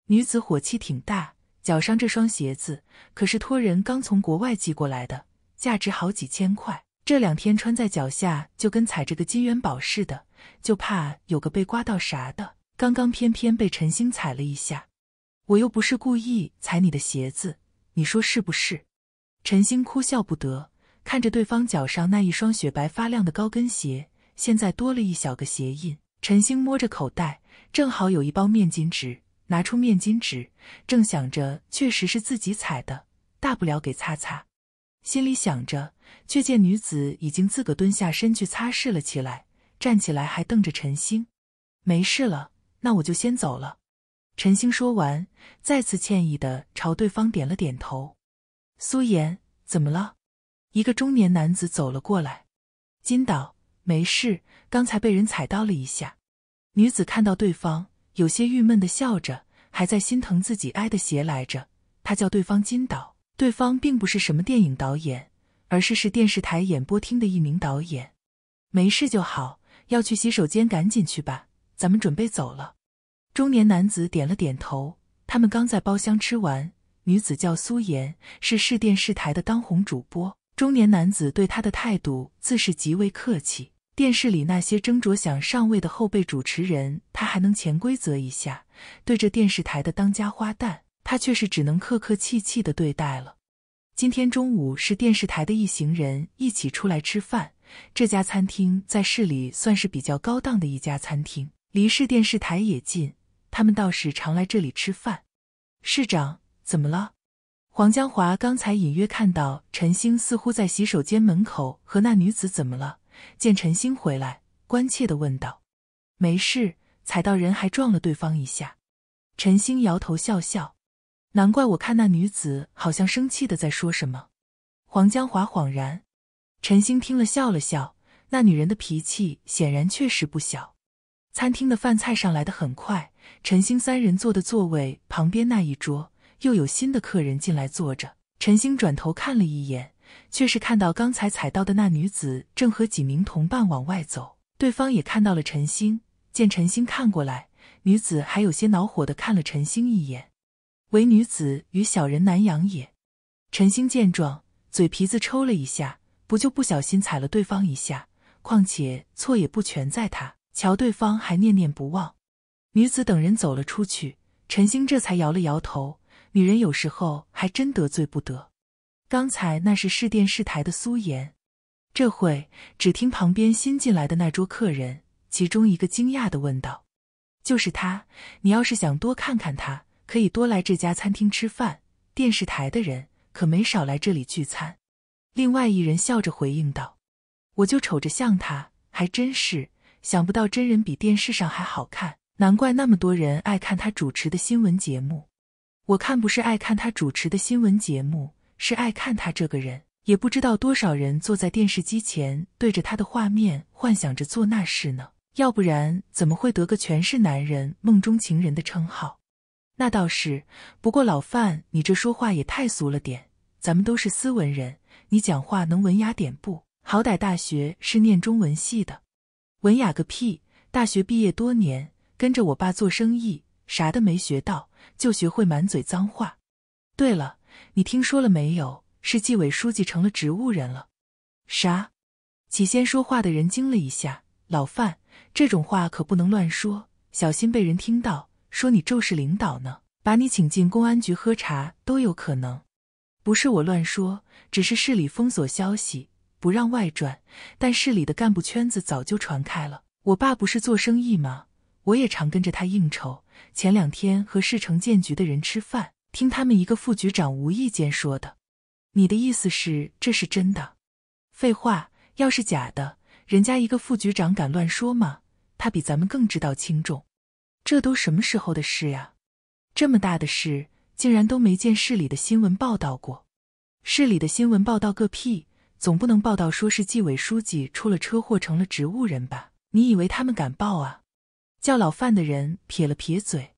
女子火气挺大，脚上这双鞋子可是托人刚从国外寄过来的。价值好几千块，这两天穿在脚下就跟踩着个金元宝似的，就怕有个被刮到啥的。刚刚偏偏被陈星踩了一下，我又不是故意踩你的鞋子，你说是不是？陈星哭笑不得，看着对方脚上那一双雪白发亮的高跟鞋，现在多了一小个鞋印。陈星摸着口袋，正好有一包面巾纸，拿出面巾纸，正想着确实是自己踩的，大不了给擦擦。心里想着，却见女子已经自个蹲下身去擦拭了起来。站起来还瞪着陈星：“没事了，那我就先走了。”陈星说完，再次歉意的朝对方点了点头。苏妍，怎么了？一个中年男子走了过来。金导，没事，刚才被人踩到了一下。女子看到对方，有些郁闷的笑着，还在心疼自己挨的鞋来着。她叫对方金导。对方并不是什么电影导演，而是市电视台演播厅的一名导演。没事就好，要去洗手间，赶紧去吧。咱们准备走了。中年男子点了点头。他们刚在包厢吃完。女子叫苏妍，是市电视台的当红主播。中年男子对她的态度自是极为客气。电视里那些争着想上位的后辈主持人，他还能潜规则一下；对着电视台的当家花旦。他却是只能客客气气的对待了。今天中午是电视台的一行人一起出来吃饭，这家餐厅在市里算是比较高档的一家餐厅，离市电视台也近，他们倒是常来这里吃饭。市长怎么了？黄江华刚才隐约看到陈星似乎在洗手间门口和那女子怎么了，见陈星回来，关切地问道：“没事，踩到人还撞了对方一下。”陈星摇头笑笑。难怪我看那女子好像生气的在说什么。黄江华恍然，陈星听了笑了笑。那女人的脾气显然确实不小。餐厅的饭菜上来的很快，陈星三人坐的座位旁边那一桌又有新的客人进来坐着。陈星转头看了一眼，却是看到刚才踩到的那女子正和几名同伴往外走。对方也看到了陈星，见陈星看过来，女子还有些恼火的看了陈星一眼。唯女子与小人难养也。陈星见状，嘴皮子抽了一下，不就不小心踩了对方一下？况且错也不全在他，瞧对方还念念不忘。女子等人走了出去，陈星这才摇了摇头。女人有时候还真得罪不得。刚才那是市电视台的苏颜，这会只听旁边新进来的那桌客人，其中一个惊讶的问道：“就是她，你要是想多看看她。”可以多来这家餐厅吃饭。电视台的人可没少来这里聚餐。另外一人笑着回应道：“我就瞅着像他，还真是想不到真人比电视上还好看，难怪那么多人爱看他主持的新闻节目。我看不是爱看他主持的新闻节目，是爱看他这个人。也不知道多少人坐在电视机前，对着他的画面幻想着做那事呢。要不然怎么会得个全是男人梦中情人的称号？”那倒是，不过老范，你这说话也太俗了点。咱们都是斯文人，你讲话能文雅点不？好歹大学是念中文系的，文雅个屁！大学毕业多年，跟着我爸做生意，啥都没学到，就学会满嘴脏话。对了，你听说了没有？是纪委书记成了植物人了。啥？起先说话的人惊了一下。老范，这种话可不能乱说，小心被人听到。说你就是领导呢，把你请进公安局喝茶都有可能，不是我乱说，只是市里封锁消息不让外传，但市里的干部圈子早就传开了。我爸不是做生意吗？我也常跟着他应酬。前两天和市城建局的人吃饭，听他们一个副局长无意间说的。你的意思是这是真的？废话，要是假的，人家一个副局长敢乱说吗？他比咱们更知道轻重。这都什么时候的事呀？这么大的事，竟然都没见市里的新闻报道过。市里的新闻报道个屁，总不能报道说是纪委书记出了车祸成了植物人吧？你以为他们敢报啊？叫老范的人撇了撇嘴：“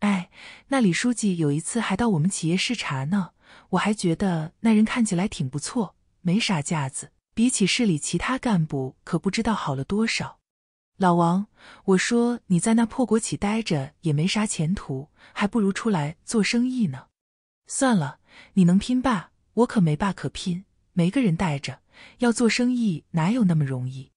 哎，那李书记有一次还到我们企业视察呢，我还觉得那人看起来挺不错，没啥架子，比起市里其他干部可不知道好了多少。”老王，我说你在那破国企待着也没啥前途，还不如出来做生意呢。算了，你能拼爸，我可没爸可拼，没个人带着，要做生意哪有那么容易？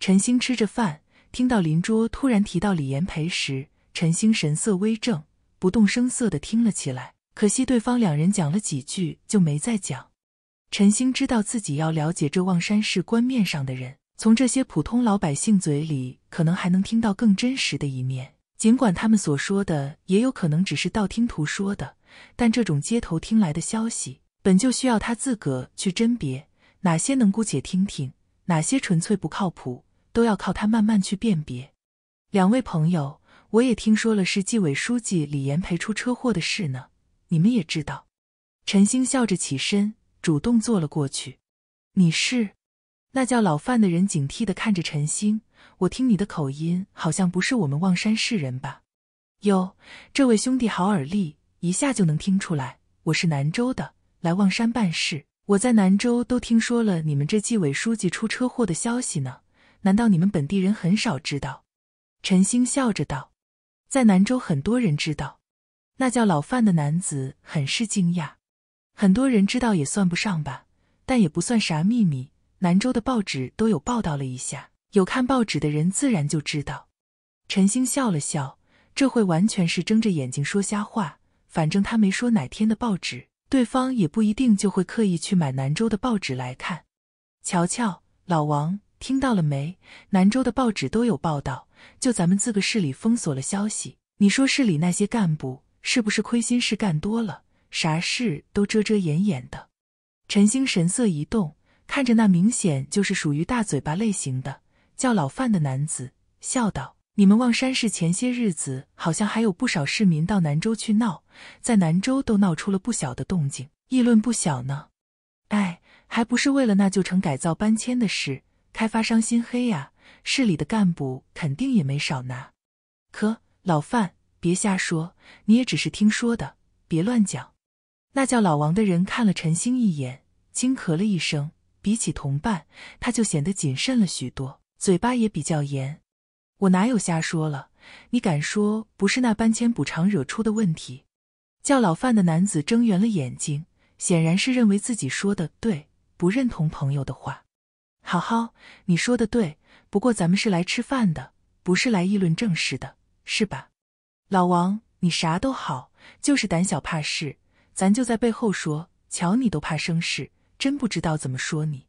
陈星吃着饭，听到邻桌突然提到李延培时，陈星神色微正，不动声色地听了起来。可惜对方两人讲了几句就没再讲。陈星知道自己要了解这望山市官面上的人。从这些普通老百姓嘴里，可能还能听到更真实的一面。尽管他们所说的也有可能只是道听途说的，但这种街头听来的消息，本就需要他自个去甄别，哪些能姑且听听，哪些纯粹不靠谱，都要靠他慢慢去辨别。两位朋友，我也听说了是纪委书记李延培出车祸的事呢。你们也知道，陈星笑着起身，主动坐了过去。你是？那叫老范的人警惕地看着陈星。我听你的口音，好像不是我们望山市人吧？哟，这位兄弟好耳力，一下就能听出来。我是南州的，来望山办事。我在南州都听说了你们这纪委书记出车祸的消息呢，难道你们本地人很少知道？陈星笑着道：“在南州很多人知道。”那叫老范的男子很是惊讶：“很多人知道也算不上吧，但也不算啥秘密。”南州的报纸都有报道了一下，有看报纸的人自然就知道。陈星笑了笑，这会完全是睁着眼睛说瞎话。反正他没说哪天的报纸，对方也不一定就会刻意去买南州的报纸来看。瞧瞧，老王，听到了没？南州的报纸都有报道，就咱们自个市里封锁了消息。你说市里那些干部是不是亏心事干多了，啥事都遮遮掩掩的？陈星神色一动。看着那明显就是属于大嘴巴类型的叫老范的男子，笑道：“你们望山市前些日子好像还有不少市民到南州去闹，在南州都闹出了不小的动静，议论不小呢。哎，还不是为了那旧城改造搬迁的事，开发商心黑呀。市里的干部肯定也没少拿。”“可老范，别瞎说，你也只是听说的，别乱讲。”那叫老王的人看了陈星一眼，轻咳了一声。比起同伴，他就显得谨慎了许多，嘴巴也比较严。我哪有瞎说了？你敢说不是那搬迁补偿惹出的问题？叫老范的男子睁圆了眼睛，显然是认为自己说的对，不认同朋友的话。好好，你说的对。不过咱们是来吃饭的，不是来议论正事的，是吧？老王，你啥都好，就是胆小怕事。咱就在背后说，瞧你都怕生事。真不知道怎么说你。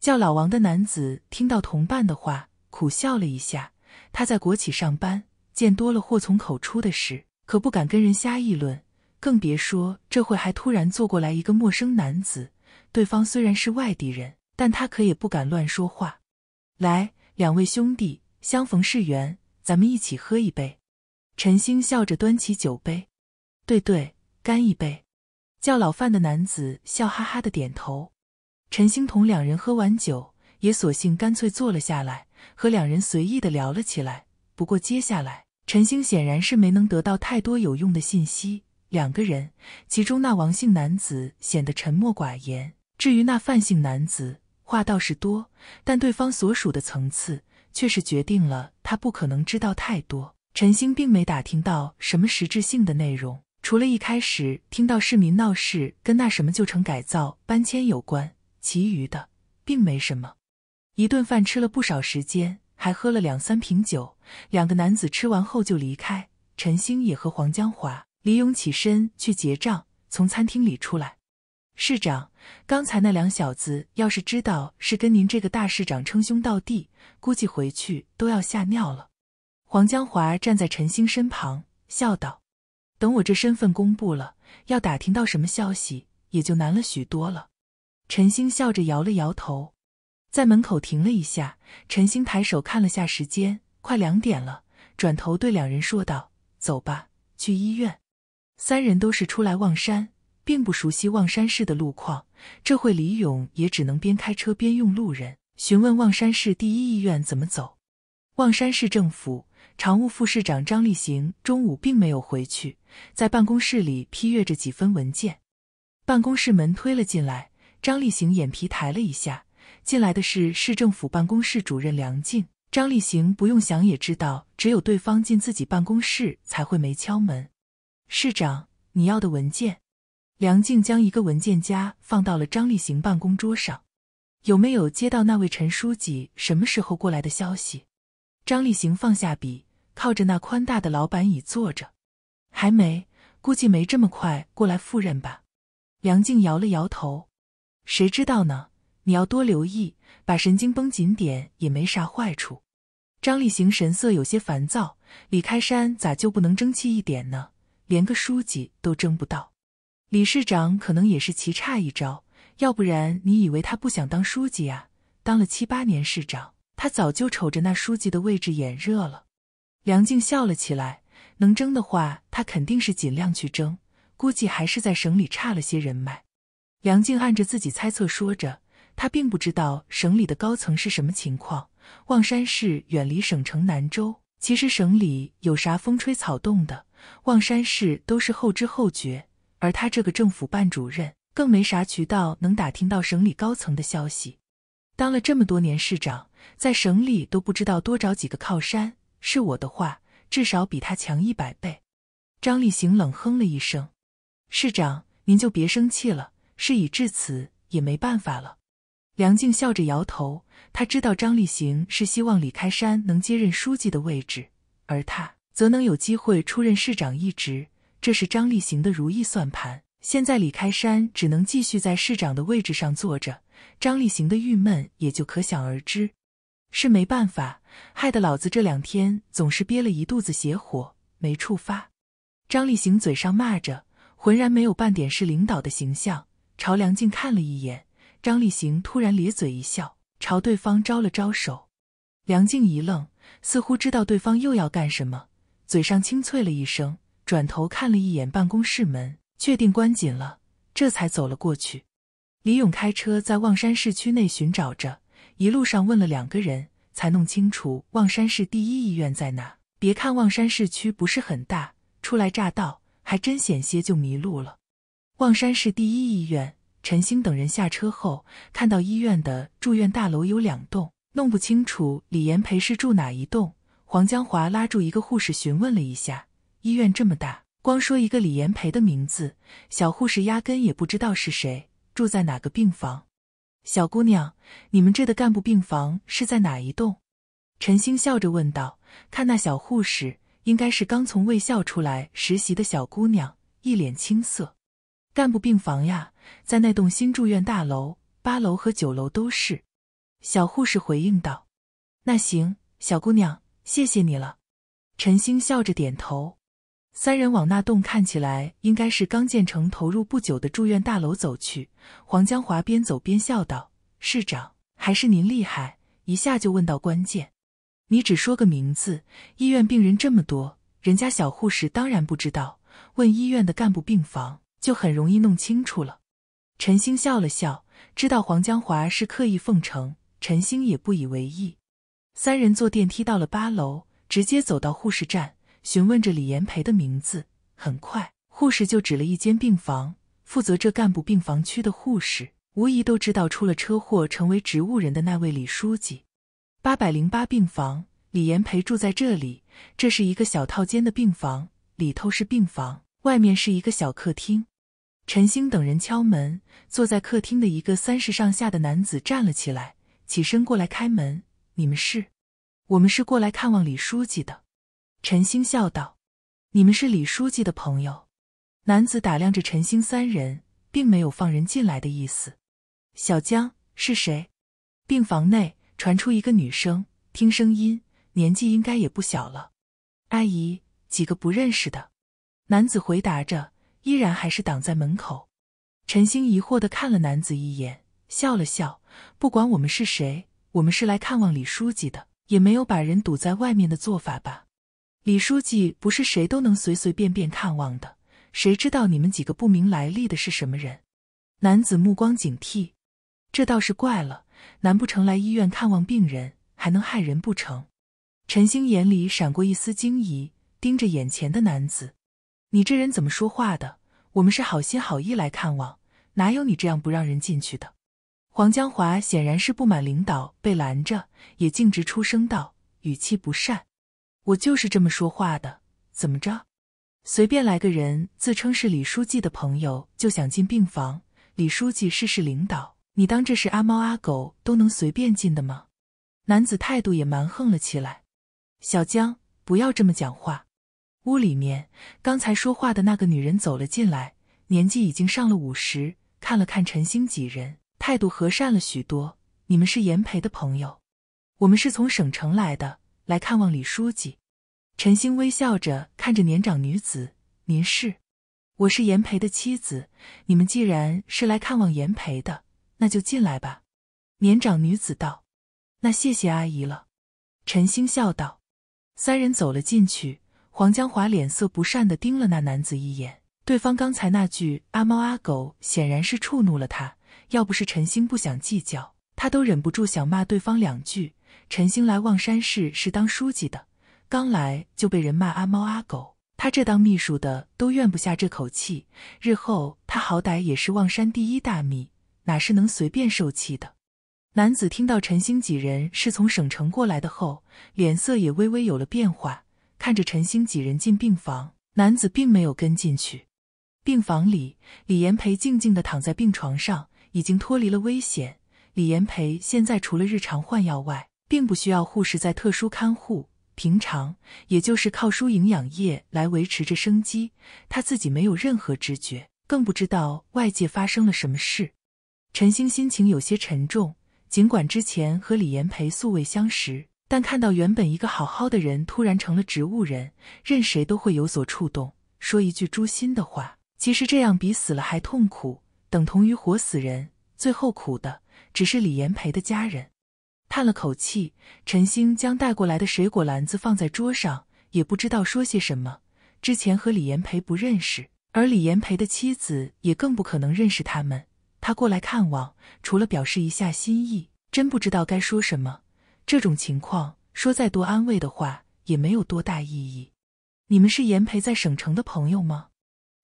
叫老王的男子听到同伴的话，苦笑了一下。他在国企上班，见多了祸从口出的事，可不敢跟人瞎议论，更别说这会还突然坐过来一个陌生男子。对方虽然是外地人，但他可也不敢乱说话。来，两位兄弟，相逢是缘，咱们一起喝一杯。陈星笑着端起酒杯，对对，干一杯。叫老范的男子笑哈哈的点头，陈星同两人喝完酒，也索性干脆坐了下来，和两人随意的聊了起来。不过接下来，陈星显然是没能得到太多有用的信息。两个人，其中那王姓男子显得沉默寡言，至于那范姓男子，话倒是多，但对方所属的层次，却是决定了他不可能知道太多。陈星并没打听到什么实质性的内容。除了一开始听到市民闹事跟那什么旧城改造搬迁有关，其余的并没什么。一顿饭吃了不少时间，还喝了两三瓶酒。两个男子吃完后就离开。陈星也和黄江华、李勇起身去结账，从餐厅里出来。市长，刚才那两小子要是知道是跟您这个大市长称兄道弟，估计回去都要吓尿了。黄江华站在陈星身旁笑道。等我这身份公布了，要打听到什么消息也就难了许多了。陈星笑着摇了摇头，在门口停了一下。陈星抬手看了下时间，快两点了，转头对两人说道：“走吧，去医院。”三人都是出来望山，并不熟悉望山市的路况，这会李勇也只能边开车边用路人询问望山市第一医院怎么走。望山市政府。常务副市长张立行中午并没有回去，在办公室里批阅着几份文件。办公室门推了进来，张立行眼皮抬了一下，进来的是市政府办公室主任梁静。张立行不用想也知道，只有对方进自己办公室才会没敲门。市长，你要的文件。梁静将一个文件夹放到了张立行办公桌上。有没有接到那位陈书记什么时候过来的消息？张立行放下笔，靠着那宽大的老板椅坐着。还没，估计没这么快过来赴任吧？梁静摇了摇头。谁知道呢？你要多留意，把神经绷紧点也没啥坏处。张立行神色有些烦躁。李开山咋就不能争气一点呢？连个书记都争不到。李市长可能也是棋差一招，要不然你以为他不想当书记啊？当了七八年市长。他早就瞅着那书记的位置眼热了，梁静笑了起来。能争的话，他肯定是尽量去争。估计还是在省里差了些人脉。梁静按着自己猜测说着，他并不知道省里的高层是什么情况。望山市远离省城南州，其实省里有啥风吹草动的，望山市都是后知后觉。而他这个政府办主任，更没啥渠道能打听到省里高层的消息。当了这么多年市长，在省里都不知道多找几个靠山。是我的话，至少比他强一百倍。张立行冷哼了一声：“市长，您就别生气了，事已至此，也没办法了。”梁静笑着摇头，他知道张立行是希望李开山能接任书记的位置，而他则能有机会出任市长一职，这是张立行的如意算盘。现在李开山只能继续在市长的位置上坐着。张立行的郁闷也就可想而知，是没办法，害得老子这两天总是憋了一肚子邪火没处发。张立行嘴上骂着，浑然没有半点是领导的形象，朝梁静看了一眼。张立行突然咧嘴一笑，朝对方招了招手。梁静一愣，似乎知道对方又要干什么，嘴上清脆了一声，转头看了一眼办公室门，确定关紧了，这才走了过去。李勇开车在望山市区内寻找着，一路上问了两个人，才弄清楚望山市第一医院在哪。别看望山市区不是很大，初来乍到，还真险些就迷路了。望山市第一医院，陈星等人下车后，看到医院的住院大楼有两栋，弄不清楚李延培是住哪一栋。黄江华拉住一个护士询问了一下，医院这么大，光说一个李延培的名字，小护士压根也不知道是谁。住在哪个病房？小姑娘，你们这的干部病房是在哪一栋？陈星笑着问道。看那小护士，应该是刚从卫校出来实习的小姑娘，一脸青涩。干部病房呀，在那栋新住院大楼，八楼和九楼都是。小护士回应道。那行，小姑娘，谢谢你了。陈星笑着点头。三人往那栋看起来应该是刚建成投入不久的住院大楼走去。黄江华边走边笑道：“市长还是您厉害，一下就问到关键。你只说个名字，医院病人这么多，人家小护士当然不知道。问医院的干部、病房，就很容易弄清楚了。”陈星笑了笑，知道黄江华是刻意奉承，陈星也不以为意。三人坐电梯到了八楼，直接走到护士站。询问着李延培的名字，很快护士就指了一间病房。负责这干部病房区的护士，无疑都知道出了车祸成为植物人的那位李书记。八百零八病房，李延培住在这里。这是一个小套间的病房，里头是病房，外面是一个小客厅。陈星等人敲门，坐在客厅的一个三十上下的男子站了起来，起身过来开门。你们是？我们是过来看望李书记的。陈星笑道：“你们是李书记的朋友。”男子打量着陈星三人，并没有放人进来的意思。“小江是谁？”病房内传出一个女声，听声音年纪应该也不小了。“阿姨，几个不认识的。”男子回答着，依然还是挡在门口。陈星疑惑的看了男子一眼，笑了笑：“不管我们是谁，我们是来看望李书记的，也没有把人堵在外面的做法吧？”李书记不是谁都能随随便便看望的，谁知道你们几个不明来历的是什么人？男子目光警惕，这倒是怪了，难不成来医院看望病人还能害人不成？陈星眼里闪过一丝惊疑，盯着眼前的男子：“你这人怎么说话的？我们是好心好意来看望，哪有你这样不让人进去的？”黄江华显然是不满领导被拦着，也径直出声道，语气不善。我就是这么说话的，怎么着？随便来个人自称是李书记的朋友，就想进病房？李书记是市领导，你当这是阿猫阿狗都能随便进的吗？男子态度也蛮横了起来。小江，不要这么讲话。屋里面，刚才说话的那个女人走了进来，年纪已经上了五十，看了看陈星几人，态度和善了许多。你们是严培的朋友，我们是从省城来的。来看望李书记，陈星微笑着看着年长女子：“您是？我是严培的妻子。你们既然是来看望严培的，那就进来吧。”年长女子道：“那谢谢阿姨了。”陈星笑道：“三人走了进去。”黄江华脸色不善的盯了那男子一眼，对方刚才那句“阿猫阿狗”显然是触怒了他，要不是陈星不想计较，他都忍不住想骂对方两句。陈兴来望山市是当书记的，刚来就被人骂阿猫阿狗，他这当秘书的都咽不下这口气。日后他好歹也是望山第一大秘，哪是能随便受气的？男子听到陈兴几人是从省城过来的后，脸色也微微有了变化，看着陈兴几人进病房，男子并没有跟进去。病房里，李延培静静的躺在病床上，已经脱离了危险。李延培现在除了日常换药外，并不需要护士在特殊看护，平常也就是靠输营养液来维持着生机。他自己没有任何知觉，更不知道外界发生了什么事。陈星心情有些沉重，尽管之前和李延培素未相识，但看到原本一个好好的人突然成了植物人，任谁都会有所触动。说一句诛心的话，其实这样比死了还痛苦，等同于活死人。最后苦的只是李延培的家人。叹了口气，陈星将带过来的水果篮子放在桌上，也不知道说些什么。之前和李延培不认识，而李延培的妻子也更不可能认识他们。他过来看望，除了表示一下心意，真不知道该说什么。这种情况，说再多安慰的话也没有多大意义。你们是延培在省城的朋友吗？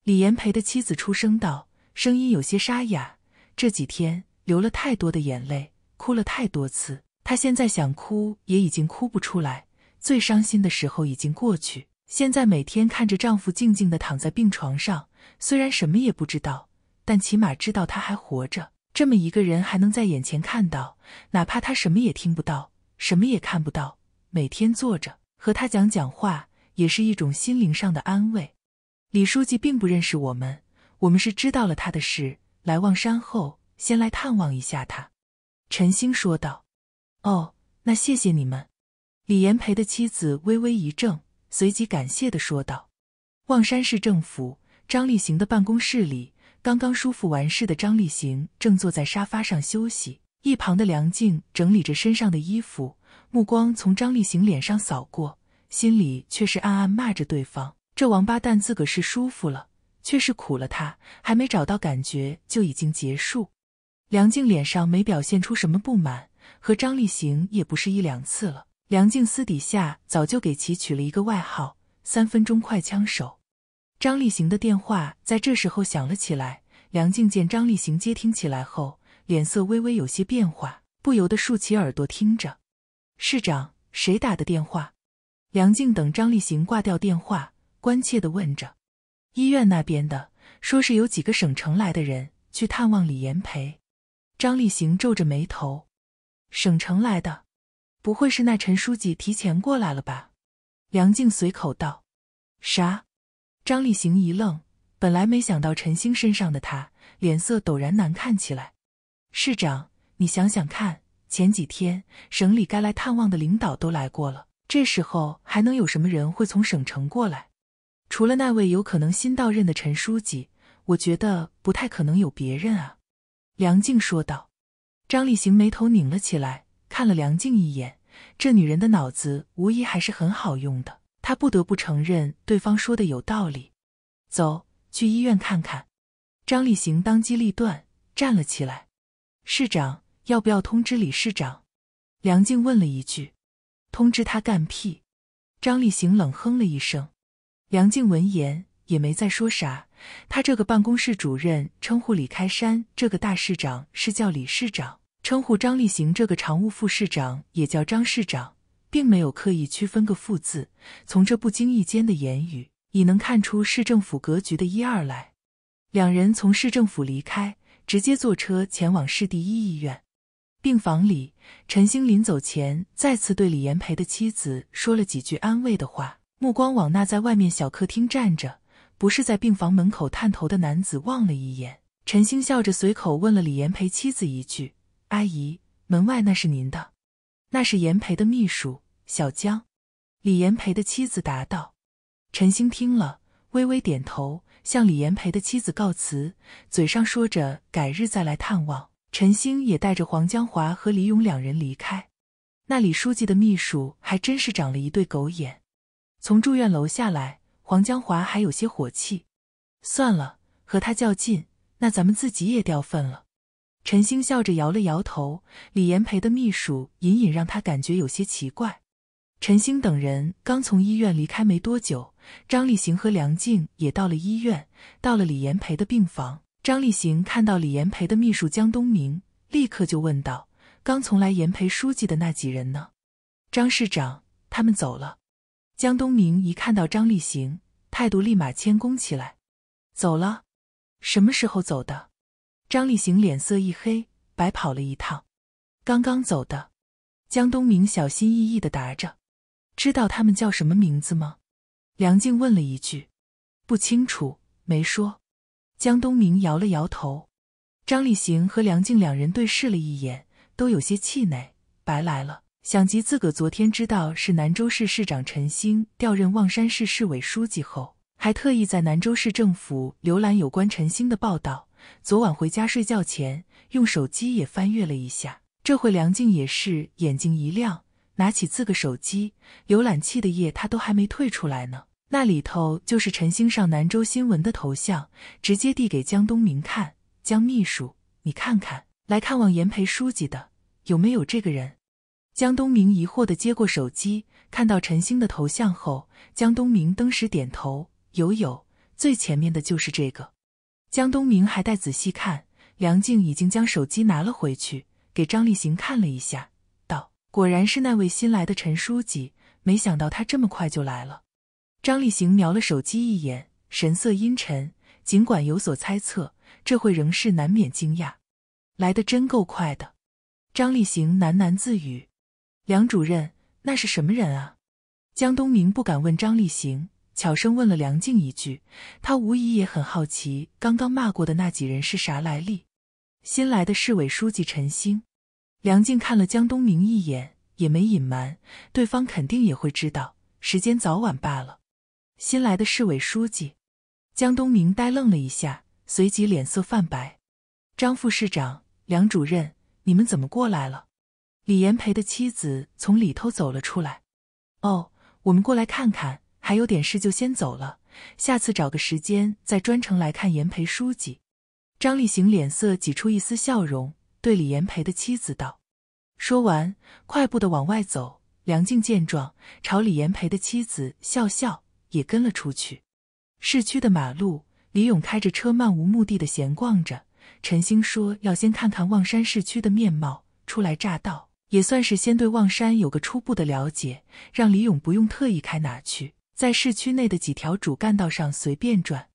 李延培的妻子出声道，声音有些沙哑，这几天流了太多的眼泪，哭了太多次。她现在想哭也已经哭不出来，最伤心的时候已经过去。现在每天看着丈夫静静的躺在病床上，虽然什么也不知道，但起码知道他还活着。这么一个人还能在眼前看到，哪怕他什么也听不到，什么也看不到，每天坐着和他讲讲话也是一种心灵上的安慰。李书记并不认识我们，我们是知道了他的事，来望山后先来探望一下他。”陈星说道。哦，那谢谢你们。李延培的妻子微微一怔，随即感谢地说道：“望山市政府张立行的办公室里，刚刚舒服完事的张立行正坐在沙发上休息，一旁的梁静整理着身上的衣服，目光从张立行脸上扫过，心里却是暗暗骂着对方：这王八蛋，自个是舒服了，却是苦了他，还没找到感觉就已经结束。梁静脸上没表现出什么不满。”和张立行也不是一两次了。梁静私底下早就给其取了一个外号“三分钟快枪手”。张立行的电话在这时候响了起来。梁静见张立行接听起来后，脸色微微有些变化，不由得竖起耳朵听着。“市长，谁打的电话？”梁静等张立行挂掉电话，关切地问着：“医院那边的，说是有几个省城来的人去探望李延培。”张立行皱着眉头。省城来的，不会是那陈书记提前过来了吧？梁静随口道。啥？张立行一愣，本来没想到陈星身上的他，脸色陡然难看起来。市长，你想想看，前几天省里该来探望的领导都来过了，这时候还能有什么人会从省城过来？除了那位有可能新到任的陈书记，我觉得不太可能有别人啊。梁静说道。张立行眉头拧了起来，看了梁静一眼，这女人的脑子无疑还是很好用的，他不得不承认对方说的有道理。走去医院看看。张立行当机立断站了起来。市长要不要通知李市长？梁静问了一句。通知他干屁？张立行冷哼了一声。梁静闻言也没再说啥。他这个办公室主任称呼李开山这个大市长是叫李市长，称呼张立行这个常务副市长也叫张市长，并没有刻意区分个副字。从这不经意间的言语，已能看出市政府格局的一二来。两人从市政府离开，直接坐车前往市第一医院。病房里，陈星临走前再次对李延培的妻子说了几句安慰的话，目光往那在外面小客厅站着。不是在病房门口探头的男子望了一眼，陈星笑着随口问了李延培妻子一句：“阿姨，门外那是您的？那是延培的秘书小江。”李延培的妻子答道。陈星听了，微微点头，向李延培的妻子告辞，嘴上说着改日再来探望。陈星也带着黄江华和李勇两人离开。那李书记的秘书还真是长了一对狗眼，从住院楼下来。黄江华还有些火气，算了，和他较劲，那咱们自己也掉份了。陈星笑着摇了摇头。李延培的秘书隐隐让他感觉有些奇怪。陈星等人刚从医院离开没多久，张立行和梁静也到了医院，到了李延培的病房。张立行看到李延培的秘书江东明，立刻就问道：“刚从来延培书记的那几人呢？”张市长他们走了。江东明一看到张立行，态度立马谦恭起来。走了？什么时候走的？张立行脸色一黑，白跑了一趟。刚刚走的。江东明小心翼翼的答着。知道他们叫什么名字吗？梁静问了一句。不清楚，没说。江东明摇了摇头。张立行和梁静两人对视了一眼，都有些气馁，白来了。想及自个昨天知道是兰州市市长陈星调任望山市市委书记后，还特意在兰州市政府浏览有关陈星的报道。昨晚回家睡觉前，用手机也翻阅了一下。这会，梁静也是眼睛一亮，拿起自个手机浏览器的页，他都还没退出来呢。那里头就是陈星上兰州新闻的头像，直接递给江东明看：“江秘书，你看看来看望闫培书记的有没有这个人。”江东明疑惑地接过手机，看到陈星的头像后，江东明登时点头：“有有，最前面的就是这个。”江东明还待仔细看，梁静已经将手机拿了回去，给张立行看了一下，道：“果然是那位新来的陈书记，没想到他这么快就来了。”张立行瞄了手机一眼，神色阴沉，尽管有所猜测，这会仍是难免惊讶：“来的真够快的。”张立行喃喃自语。梁主任，那是什么人啊？江东明不敢问张立行，悄声问了梁静一句。他无疑也很好奇，刚刚骂过的那几人是啥来历。新来的市委书记陈星，梁静看了江东明一眼，也没隐瞒，对方肯定也会知道，时间早晚罢了。新来的市委书记？江东明呆愣了一下，随即脸色泛白。张副市长，梁主任，你们怎么过来了？李延培的妻子从里头走了出来。哦，我们过来看看，还有点事，就先走了。下次找个时间再专程来看延培书记。张立行脸色挤出一丝笑容，对李延培的妻子道。说完，快步的往外走。梁静见状，朝李延培的妻子笑笑，也跟了出去。市区的马路，李勇开着车漫无目的的闲逛着。陈星说要先看看望山市区的面貌，初来乍到。也算是先对望山有个初步的了解，让李勇不用特意开哪去，在市区内的几条主干道上随便转。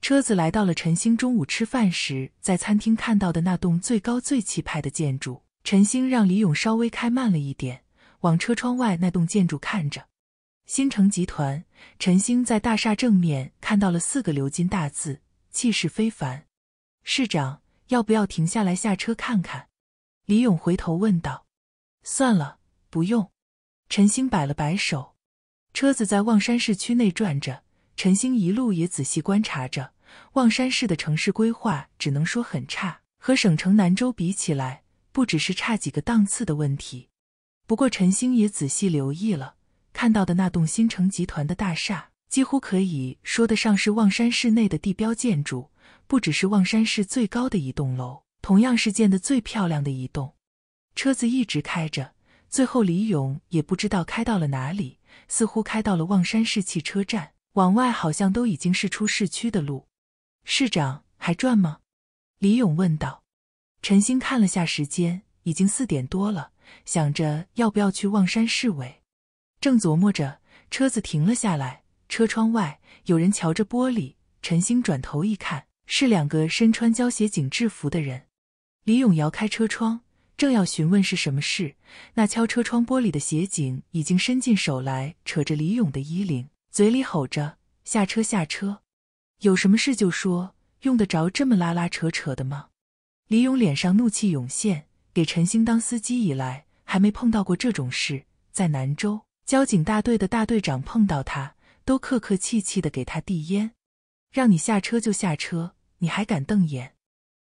车子来到了陈星中午吃饭时在餐厅看到的那栋最高最气派的建筑。陈星让李勇稍微开慢了一点，往车窗外那栋建筑看着。新城集团。陈星在大厦正面看到了四个鎏金大字，气势非凡。市长，要不要停下来下车看看？李勇回头问道。算了，不用。陈星摆了摆手，车子在望山市区内转着。陈星一路也仔细观察着望山市的城市规划，只能说很差。和省城南州比起来，不只是差几个档次的问题。不过陈星也仔细留意了，看到的那栋新城集团的大厦，几乎可以说得上是望山市内的地标建筑，不只是望山市最高的一栋楼，同样是建得最漂亮的一栋。车子一直开着，最后李勇也不知道开到了哪里，似乎开到了望山市汽车站。往外好像都已经是出市区的路。市长还转吗？李勇问道。陈星看了下时间，已经四点多了，想着要不要去望山市委。正琢磨着，车子停了下来。车窗外有人瞧着玻璃。陈星转头一看，是两个身穿胶鞋警制服的人。李勇摇开车窗。正要询问是什么事，那敲车窗玻璃的协警已经伸进手来，扯着李勇的衣领，嘴里吼着：“下车，下车！有什么事就说，用得着这么拉拉扯扯的吗？”李勇脸上怒气涌现，给陈星当司机以来，还没碰到过这种事。在南州交警大队的大队长碰到他，都客客气气的给他递烟，让你下车就下车，你还敢瞪眼？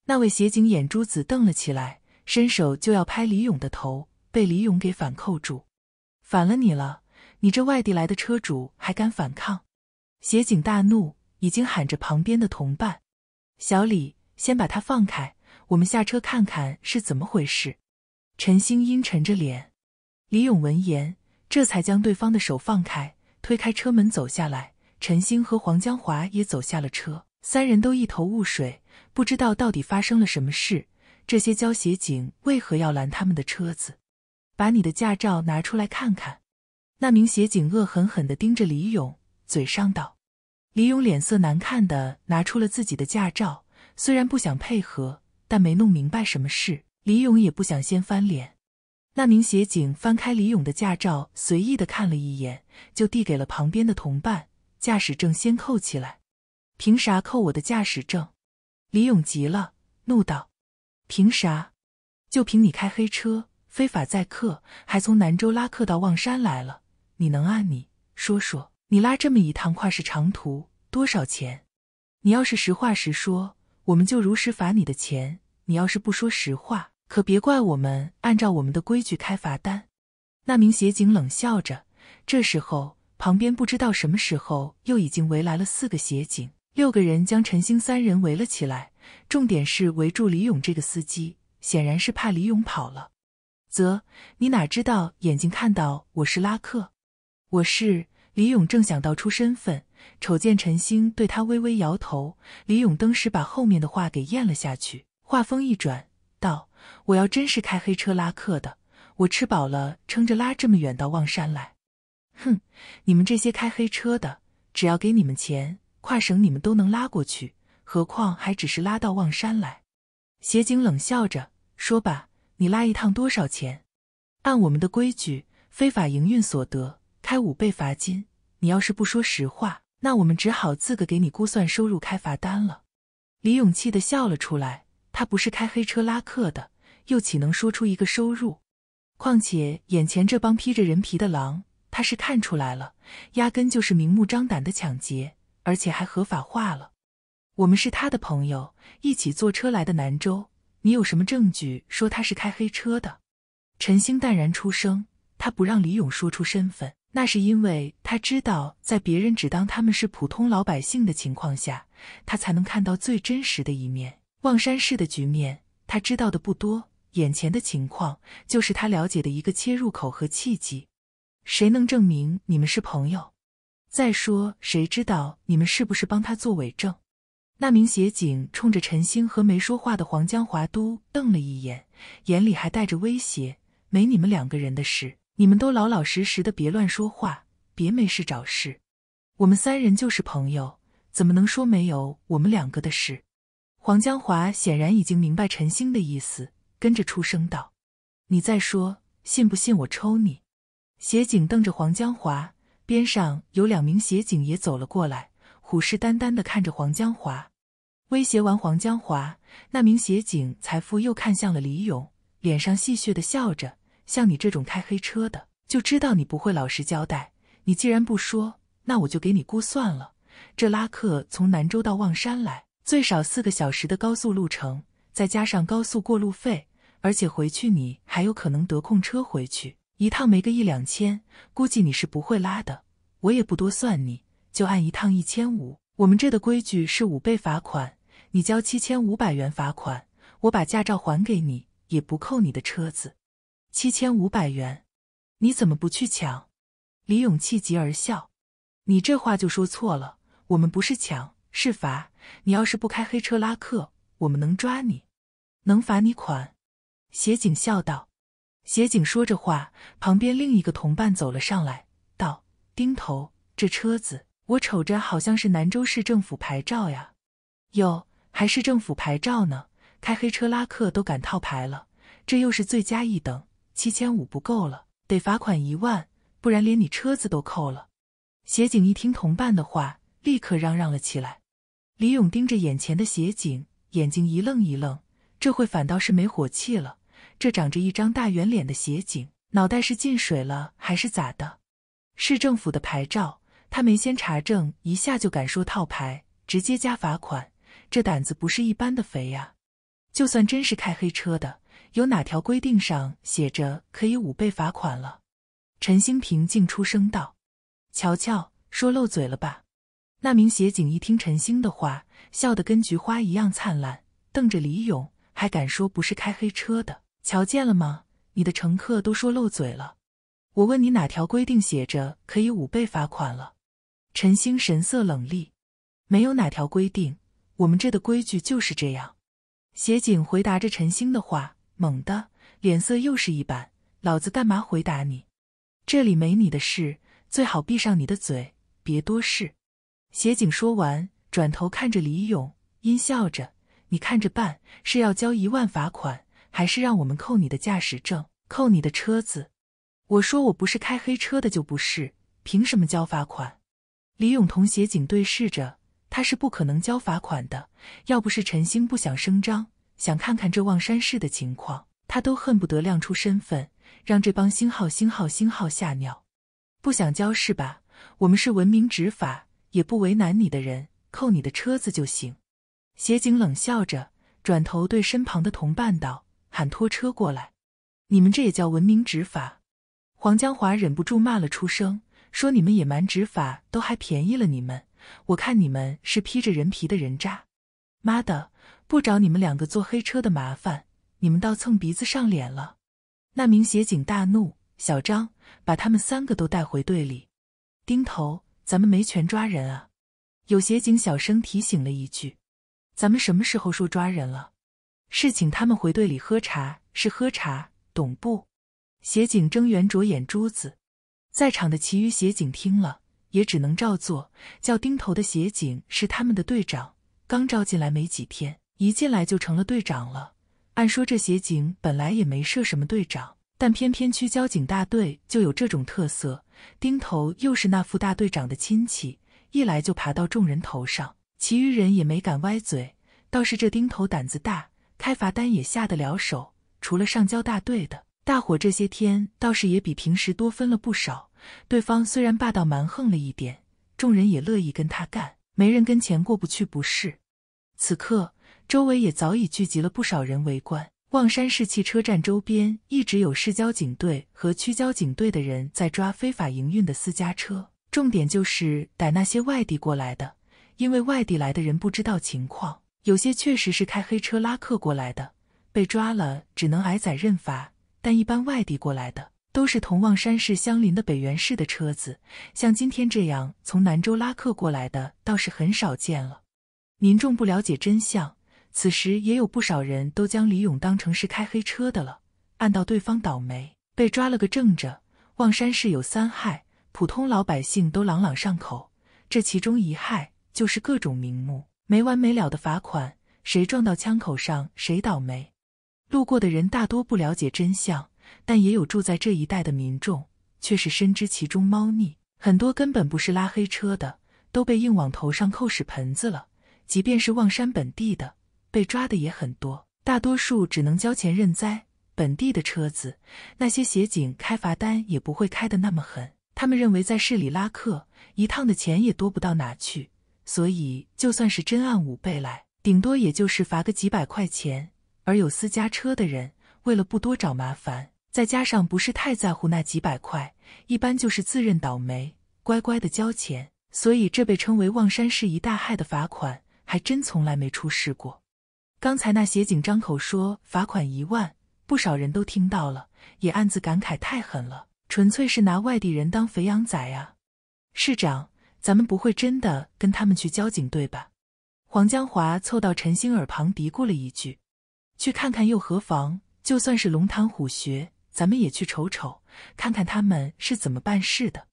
那位协警眼珠子瞪了起来。伸手就要拍李勇的头，被李勇给反扣住，反了你了！你这外地来的车主还敢反抗？协警大怒，已经喊着旁边的同伴：“小李，先把他放开，我们下车看看是怎么回事。”陈星阴沉着脸。李勇闻言，这才将对方的手放开，推开车门走下来。陈星和黄江华也走下了车，三人都一头雾水，不知道到底发生了什么事。这些交协警为何要拦他们的车子？把你的驾照拿出来看看！那名协警恶狠狠地盯着李勇，嘴上道：“李勇脸色难看的拿出了自己的驾照，虽然不想配合，但没弄明白什么事。李勇也不想先翻脸。”那名协警翻开李勇的驾照，随意的看了一眼，就递给了旁边的同伴：“驾驶证先扣起来，凭啥扣我的驾驶证？”李勇急了，怒道。凭啥？就凭你开黑车，非法载客，还从南州拉客到望山来了。你能按你说说？你拉这么一趟跨市长途多少钱？你要是实话实说，我们就如实罚你的钱。你要是不说实话，可别怪我们按照我们的规矩开罚单。那名协警冷笑着。这时候，旁边不知道什么时候又已经围来了四个协警。六个人将陈星三人围了起来，重点是围住李勇这个司机，显然是怕李勇跑了。啧，你哪知道？眼睛看到我是拉客，我是李勇，正想到出身份，瞅见陈星对他微微摇头，李勇登时把后面的话给咽了下去。话锋一转，道：“我要真是开黑车拉客的，我吃饱了撑着拉这么远到望山来。哼，你们这些开黑车的，只要给你们钱。”跨省你们都能拉过去，何况还只是拉到望山来？协警冷笑着说：“吧，你拉一趟多少钱？按我们的规矩，非法营运所得开五倍罚金。你要是不说实话，那我们只好自个给你估算收入开罚单了。”李勇气的笑了出来。他不是开黑车拉客的，又岂能说出一个收入？况且眼前这帮披着人皮的狼，他是看出来了，压根就是明目张胆的抢劫。而且还合法化了。我们是他的朋友，一起坐车来的南州。你有什么证据说他是开黑车的？陈星淡然出声。他不让李勇说出身份，那是因为他知道，在别人只当他们是普通老百姓的情况下，他才能看到最真实的一面。望山市的局面，他知道的不多。眼前的情况，就是他了解的一个切入口和契机。谁能证明你们是朋友？再说，谁知道你们是不是帮他做伪证？那名协警冲着陈星和没说话的黄江华都瞪了一眼，眼里还带着威胁。没你们两个人的事，你们都老老实实的，别乱说话，别没事找事。我们三人就是朋友，怎么能说没有我们两个的事？黄江华显然已经明白陈星的意思，跟着出声道：“你再说，信不信我抽你？”协警瞪着黄江华。边上有两名协警也走了过来，虎视眈眈的看着黄江华，威胁完黄江华，那名协警才富又看向了李勇，脸上戏谑的笑着，像你这种开黑车的，就知道你不会老实交代。你既然不说，那我就给你估算了，这拉客从兰州到望山来，最少四个小时的高速路程，再加上高速过路费，而且回去你还有可能得空车回去。一趟没个一两千，估计你是不会拉的。我也不多算你，就按一趟一千五。我们这的规矩是五倍罚款，你交七千五百元罚款，我把驾照还给你，也不扣你的车子。七千五百元，你怎么不去抢？李勇气急而笑：“你这话就说错了，我们不是抢，是罚。你要是不开黑车拉客，我们能抓你，能罚你款。”协警笑道。协警说着话，旁边另一个同伴走了上来，道：“丁头，这车子我瞅着好像是兰州市政府牌照呀，哟，还是政府牌照呢，开黑车拉客都敢套牌了，这又是罪加一等，七千五不够了，得罚款一万，不然连你车子都扣了。”协警一听同伴的话，立刻嚷嚷了起来。李勇盯着眼前的协警，眼睛一愣一愣，这会反倒是没火气了。这长着一张大圆脸的协警，脑袋是进水了还是咋的？市政府的牌照，他没先查证一下就敢说套牌，直接加罚款，这胆子不是一般的肥呀！就算真是开黑车的，有哪条规定上写着可以五倍罚款了？陈兴平竟出声道：“瞧瞧，说漏嘴了吧？”那名协警一听陈兴的话，笑得跟菊花一样灿烂，瞪着李勇，还敢说不是开黑车的？瞧见了吗？你的乘客都说漏嘴了。我问你哪条规定写着可以五倍罚款了？陈星神色冷厉：“没有哪条规定，我们这的规矩就是这样。”协警回答着陈星的话，猛的脸色又是一板：“老子干嘛回答你？这里没你的事，最好闭上你的嘴，别多事。”协警说完，转头看着李勇，阴笑着：“你看着办，是要交一万罚款。”还是让我们扣你的驾驶证，扣你的车子。我说我不是开黑车的，就不是，凭什么交罚款？李勇同协警对视着，他是不可能交罚款的。要不是陈星不想声张，想看看这望山市的情况，他都恨不得亮出身份，让这帮星号星号星号吓尿。不想交是吧？我们是文明执法，也不为难你的人，扣你的车子就行。协警冷笑着，转头对身旁的同伴道。喊拖车过来！你们这也叫文明执法？黄江华忍不住骂了出声，说：“你们野蛮执法，都还便宜了你们！我看你们是披着人皮的人渣！妈的，不找你们两个坐黑车的麻烦，你们倒蹭鼻子上脸了！”那名协警大怒：“小张，把他们三个都带回队里。”“丁头，咱们没权抓人啊！”有协警小声提醒了一句：“咱们什么时候说抓人了？”是请他们回队里喝茶，是喝茶，懂不？协警睁圆着眼珠子，在场的其余协警听了也只能照做。叫丁头的协警是他们的队长，刚招进来没几天，一进来就成了队长了。按说这协警本来也没设什么队长，但偏偏区交警大队就有这种特色。丁头又是那副大队长的亲戚，一来就爬到众人头上，其余人也没敢歪嘴，倒是这丁头胆子大。开罚单也下得了手，除了上交大队的，大伙这些天倒是也比平时多分了不少。对方虽然霸道蛮横了一点，众人也乐意跟他干，没人跟钱过不去不是。此刻周围也早已聚集了不少人围观。望山市汽车站周边一直有市交警队和区交警队的人在抓非法营运的私家车，重点就是逮那些外地过来的，因为外地来的人不知道情况。有些确实是开黑车拉客过来的，被抓了只能挨宰认罚。但一般外地过来的都是同望山市相邻的北原市的车子，像今天这样从南州拉客过来的倒是很少见了。民众不了解真相，此时也有不少人都将李勇当成是开黑车的了。按到对方倒霉，被抓了个正着。望山市有三害，普通老百姓都朗朗上口，这其中一害就是各种名目。没完没了的罚款，谁撞到枪口上谁倒霉。路过的人大多不了解真相，但也有住在这一带的民众，却是深知其中猫腻。很多根本不是拉黑车的，都被硬往头上扣屎盆子了。即便是望山本地的，被抓的也很多，大多数只能交钱认栽。本地的车子，那些协警开罚单也不会开的那么狠。他们认为在市里拉客一趟的钱也多不到哪去。所以，就算是真按五倍来，顶多也就是罚个几百块钱。而有私家车的人，为了不多找麻烦，再加上不是太在乎那几百块，一般就是自认倒霉，乖乖的交钱。所以，这被称为“望山市一大害”的罚款，还真从来没出事过。刚才那协警张口说罚款一万，不少人都听到了，也暗自感慨：太狠了，纯粹是拿外地人当肥羊宰啊！市长。咱们不会真的跟他们去交警队吧？黄江华凑到陈星耳旁嘀咕了一句：“去看看又何妨？就算是龙潭虎穴，咱们也去瞅瞅，看看他们是怎么办事的。”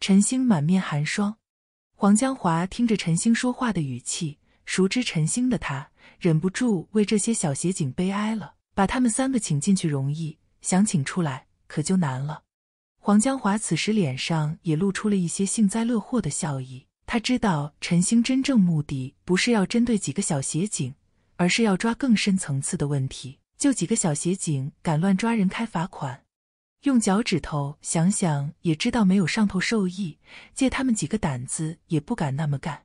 陈星满面寒霜。黄江华听着陈星说话的语气，熟知陈星的他，忍不住为这些小协警悲哀了。把他们三个请进去容易，想请出来可就难了。黄江华此时脸上也露出了一些幸灾乐祸的笑意。他知道陈星真正目的不是要针对几个小协警，而是要抓更深层次的问题。就几个小协警敢乱抓人开罚款，用脚趾头想想也知道没有上头受益，借他们几个胆子也不敢那么干。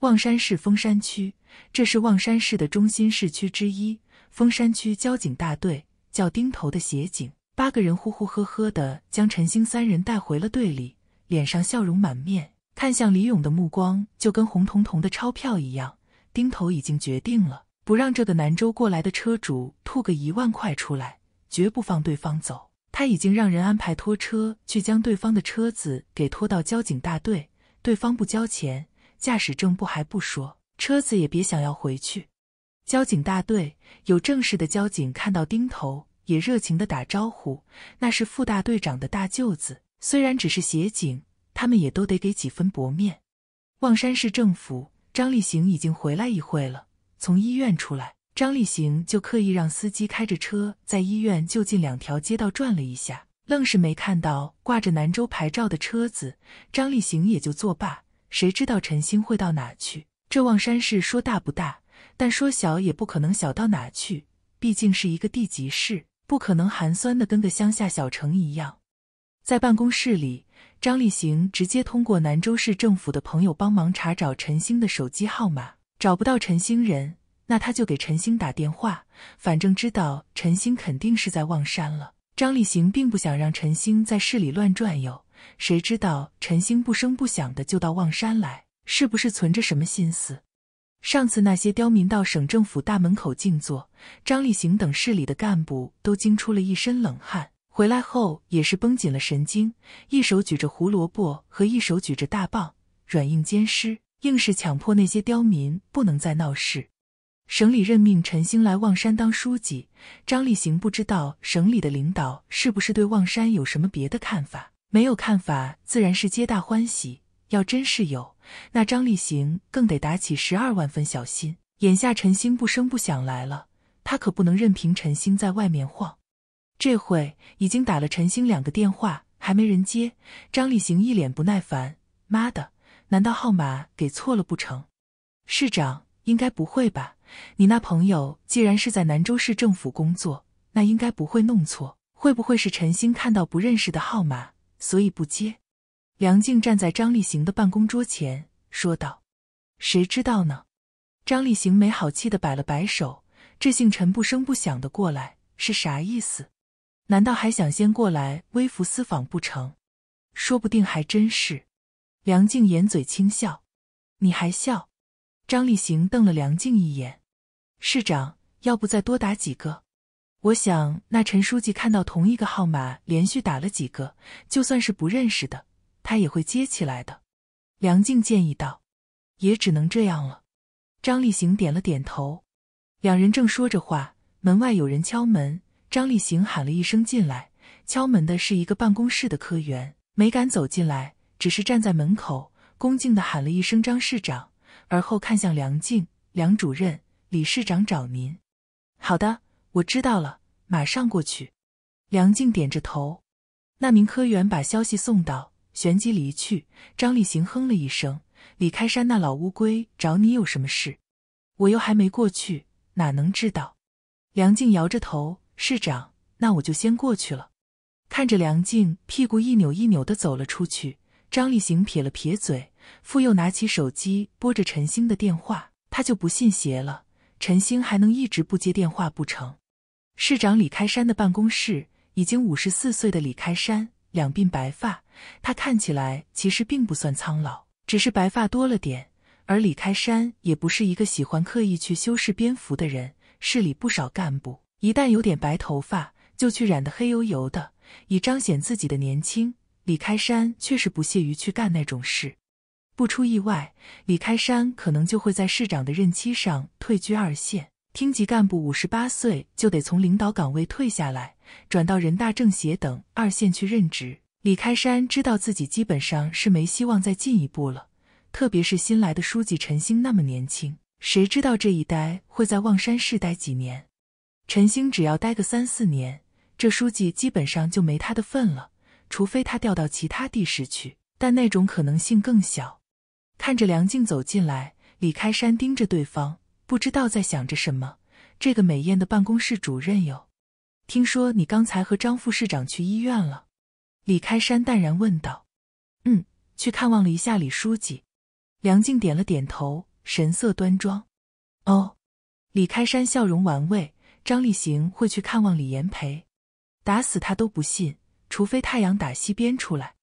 望山市峰山区，这是望山市的中心市区之一。峰山区交警大队叫丁头的协警。八个人呼呼呵呵的将陈星三人带回了队里，脸上笑容满面，看向李勇的目光就跟红彤彤的钞票一样。丁头已经决定了，不让这个南州过来的车主吐个一万块出来，绝不放对方走。他已经让人安排拖车去将对方的车子给拖到交警大队。对方不交钱，驾驶证不还不说，车子也别想要回去。交警大队有正式的交警看到丁头。也热情地打招呼，那是副大队长的大舅子，虽然只是协警，他们也都得给几分薄面。望山市政府，张立行已经回来一会了。从医院出来，张立行就刻意让司机开着车在医院就近两条街道转了一下，愣是没看到挂着南州牌照的车子。张立行也就作罢。谁知道陈星会到哪去？这望山市说大不大，但说小也不可能小到哪去，毕竟是一个地级市。不可能寒酸的跟个乡下小城一样，在办公室里，张立行直接通过兰州市政府的朋友帮忙查找陈星的手机号码。找不到陈星人，那他就给陈星打电话。反正知道陈星肯定是在望山了。张立行并不想让陈星在市里乱转悠，谁知道陈星不声不响的就到望山来，是不是存着什么心思？上次那些刁民到省政府大门口静坐，张立行等市里的干部都惊出了一身冷汗。回来后也是绷紧了神经，一手举着胡萝卜和一手举着大棒，软硬兼施，硬是强迫那些刁民不能再闹事。省里任命陈兴来望山当书记，张立行不知道省里的领导是不是对望山有什么别的看法。没有看法，自然是皆大欢喜。要真是有，那张立行更得打起十二万分小心。眼下陈星不声不响来了，他可不能任凭陈星在外面晃。这会已经打了陈星两个电话，还没人接。张立行一脸不耐烦：“妈的，难道号码给错了不成？市长，应该不会吧？你那朋友既然是在兰州市政府工作，那应该不会弄错。会不会是陈星看到不认识的号码，所以不接？”梁静站在张立行的办公桌前，说道：“谁知道呢？”张立行没好气的摆了摆手：“这姓陈不声不响的过来是啥意思？难道还想先过来微服私访不成？说不定还真是。”梁静掩嘴轻笑：“你还笑？”张立行瞪了梁静一眼：“市长，要不再多打几个？我想那陈书记看到同一个号码连续打了几个，就算是不认识的。”他也会接起来的，梁静建议道：“也只能这样了。”张立行点了点头。两人正说着话，门外有人敲门。张立行喊了一声：“进来！”敲门的是一个办公室的科员，没敢走进来，只是站在门口恭敬的喊了一声：“张市长。”而后看向梁静：“梁主任，李市长找您。”“好的，我知道了，马上过去。”梁静点着头。那名科员把消息送到。旋即离去。张立行哼了一声：“李开山那老乌龟找你有什么事？我又还没过去，哪能知道？”梁静摇着头：“市长，那我就先过去了。”看着梁静屁股一扭一扭的走了出去，张立行撇了撇嘴，复又拿起手机拨着陈星的电话。他就不信邪了，陈星还能一直不接电话不成？市长李开山的办公室，已经五十四岁的李开山。两鬓白发，他看起来其实并不算苍老，只是白发多了点。而李开山也不是一个喜欢刻意去修饰蝙蝠的人。市里不少干部一旦有点白头发，就去染得黑油油的，以彰显自己的年轻。李开山却是不屑于去干那种事。不出意外，李开山可能就会在市长的任期上退居二线。厅级干部五十八岁就得从领导岗位退下来，转到人大、政协等二线去任职。李开山知道自己基本上是没希望再进一步了，特别是新来的书记陈星那么年轻，谁知道这一待会在望山市待几年？陈星只要待个三四年，这书记基本上就没他的份了，除非他调到其他地市去，但那种可能性更小。看着梁静走进来，李开山盯着对方。不知道在想着什么，这个美艳的办公室主任哟。听说你刚才和张副市长去医院了，李开山淡然问道。嗯，去看望了一下李书记。梁静点了点头，神色端庄。哦，李开山笑容玩味。张立行会去看望李延培？打死他都不信，除非太阳打西边出来。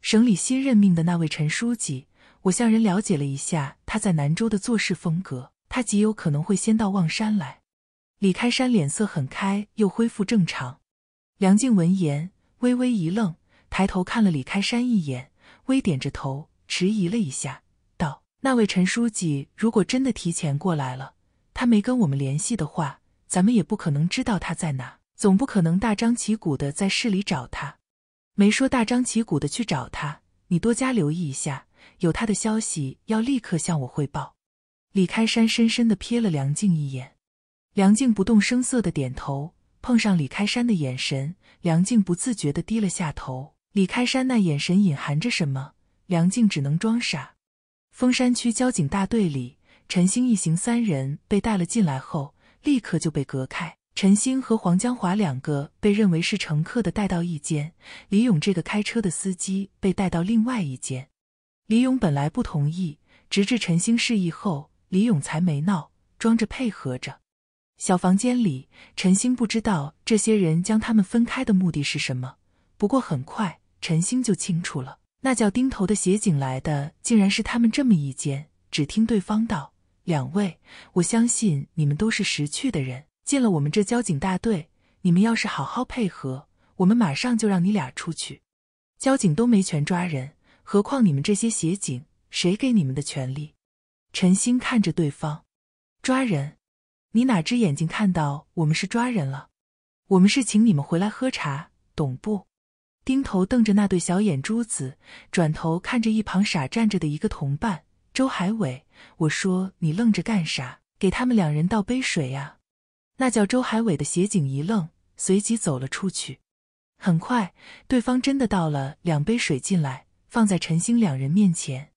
省里新任命的那位陈书记，我向人了解了一下他在南州的做事风格。他极有可能会先到望山来。李开山脸色很开，又恢复正常。梁静闻言微微一愣，抬头看了李开山一眼，微点着头，迟疑了一下，道：“那位陈书记如果真的提前过来了，他没跟我们联系的话，咱们也不可能知道他在哪。总不可能大张旗鼓的在市里找他。没说大张旗鼓的去找他，你多加留意一下，有他的消息要立刻向我汇报。”李开山深深地瞥了梁静一眼，梁静不动声色地点头。碰上李开山的眼神，梁静不自觉地低了下头。李开山那眼神隐含着什么，梁静只能装傻。峰山区交警大队里，陈星一行三人被带了进来后，立刻就被隔开。陈星和黄江华两个被认为是乘客的，带到一间；李勇这个开车的司机被带到另外一间。李勇本来不同意，直至陈星示意后。李永才没闹，装着配合着。小房间里，陈星不知道这些人将他们分开的目的是什么，不过很快陈星就清楚了。那叫丁头的协警来的，竟然是他们这么一间。只听对方道：“两位，我相信你们都是识趣的人。进了我们这交警大队，你们要是好好配合，我们马上就让你俩出去。交警都没权抓人，何况你们这些协警，谁给你们的权利？”陈星看着对方，抓人？你哪只眼睛看到我们是抓人了？我们是请你们回来喝茶，懂不？丁头瞪着那对小眼珠子，转头看着一旁傻站着的一个同伴周海伟。我说你愣着干啥？给他们两人倒杯水呀！那叫周海伟的协警一愣，随即走了出去。很快，对方真的倒了两杯水进来，放在陈星两人面前。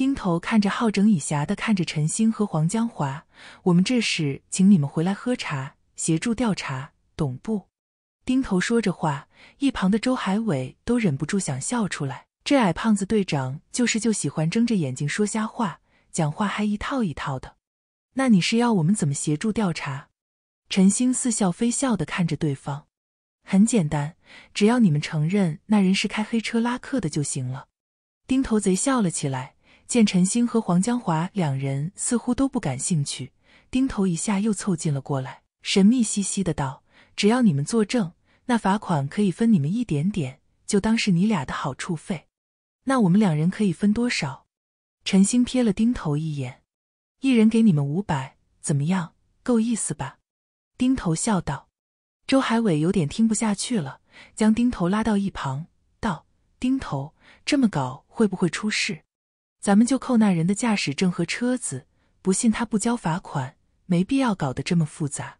丁头看着，好整以暇的看着陈星和黄江华。我们这是请你们回来喝茶，协助调查，懂不？丁头说着话，一旁的周海伟都忍不住想笑出来。这矮胖子队长就是就喜欢睁着眼睛说瞎话，讲话还一套一套的。那你是要我们怎么协助调查？陈星似笑非笑的看着对方。很简单，只要你们承认那人是开黑车拉客的就行了。丁头贼笑了起来。见陈星和黄江华两人似乎都不感兴趣，丁头一下又凑近了过来，神秘兮兮的道：“只要你们作证，那罚款可以分你们一点点，就当是你俩的好处费。那我们两人可以分多少？”陈星瞥了丁头一眼，一人给你们五百，怎么样？够意思吧？”丁头笑道。周海伟有点听不下去了，将丁头拉到一旁，道：“丁头，这么搞会不会出事？”咱们就扣那人的驾驶证和车子，不信他不交罚款。没必要搞得这么复杂。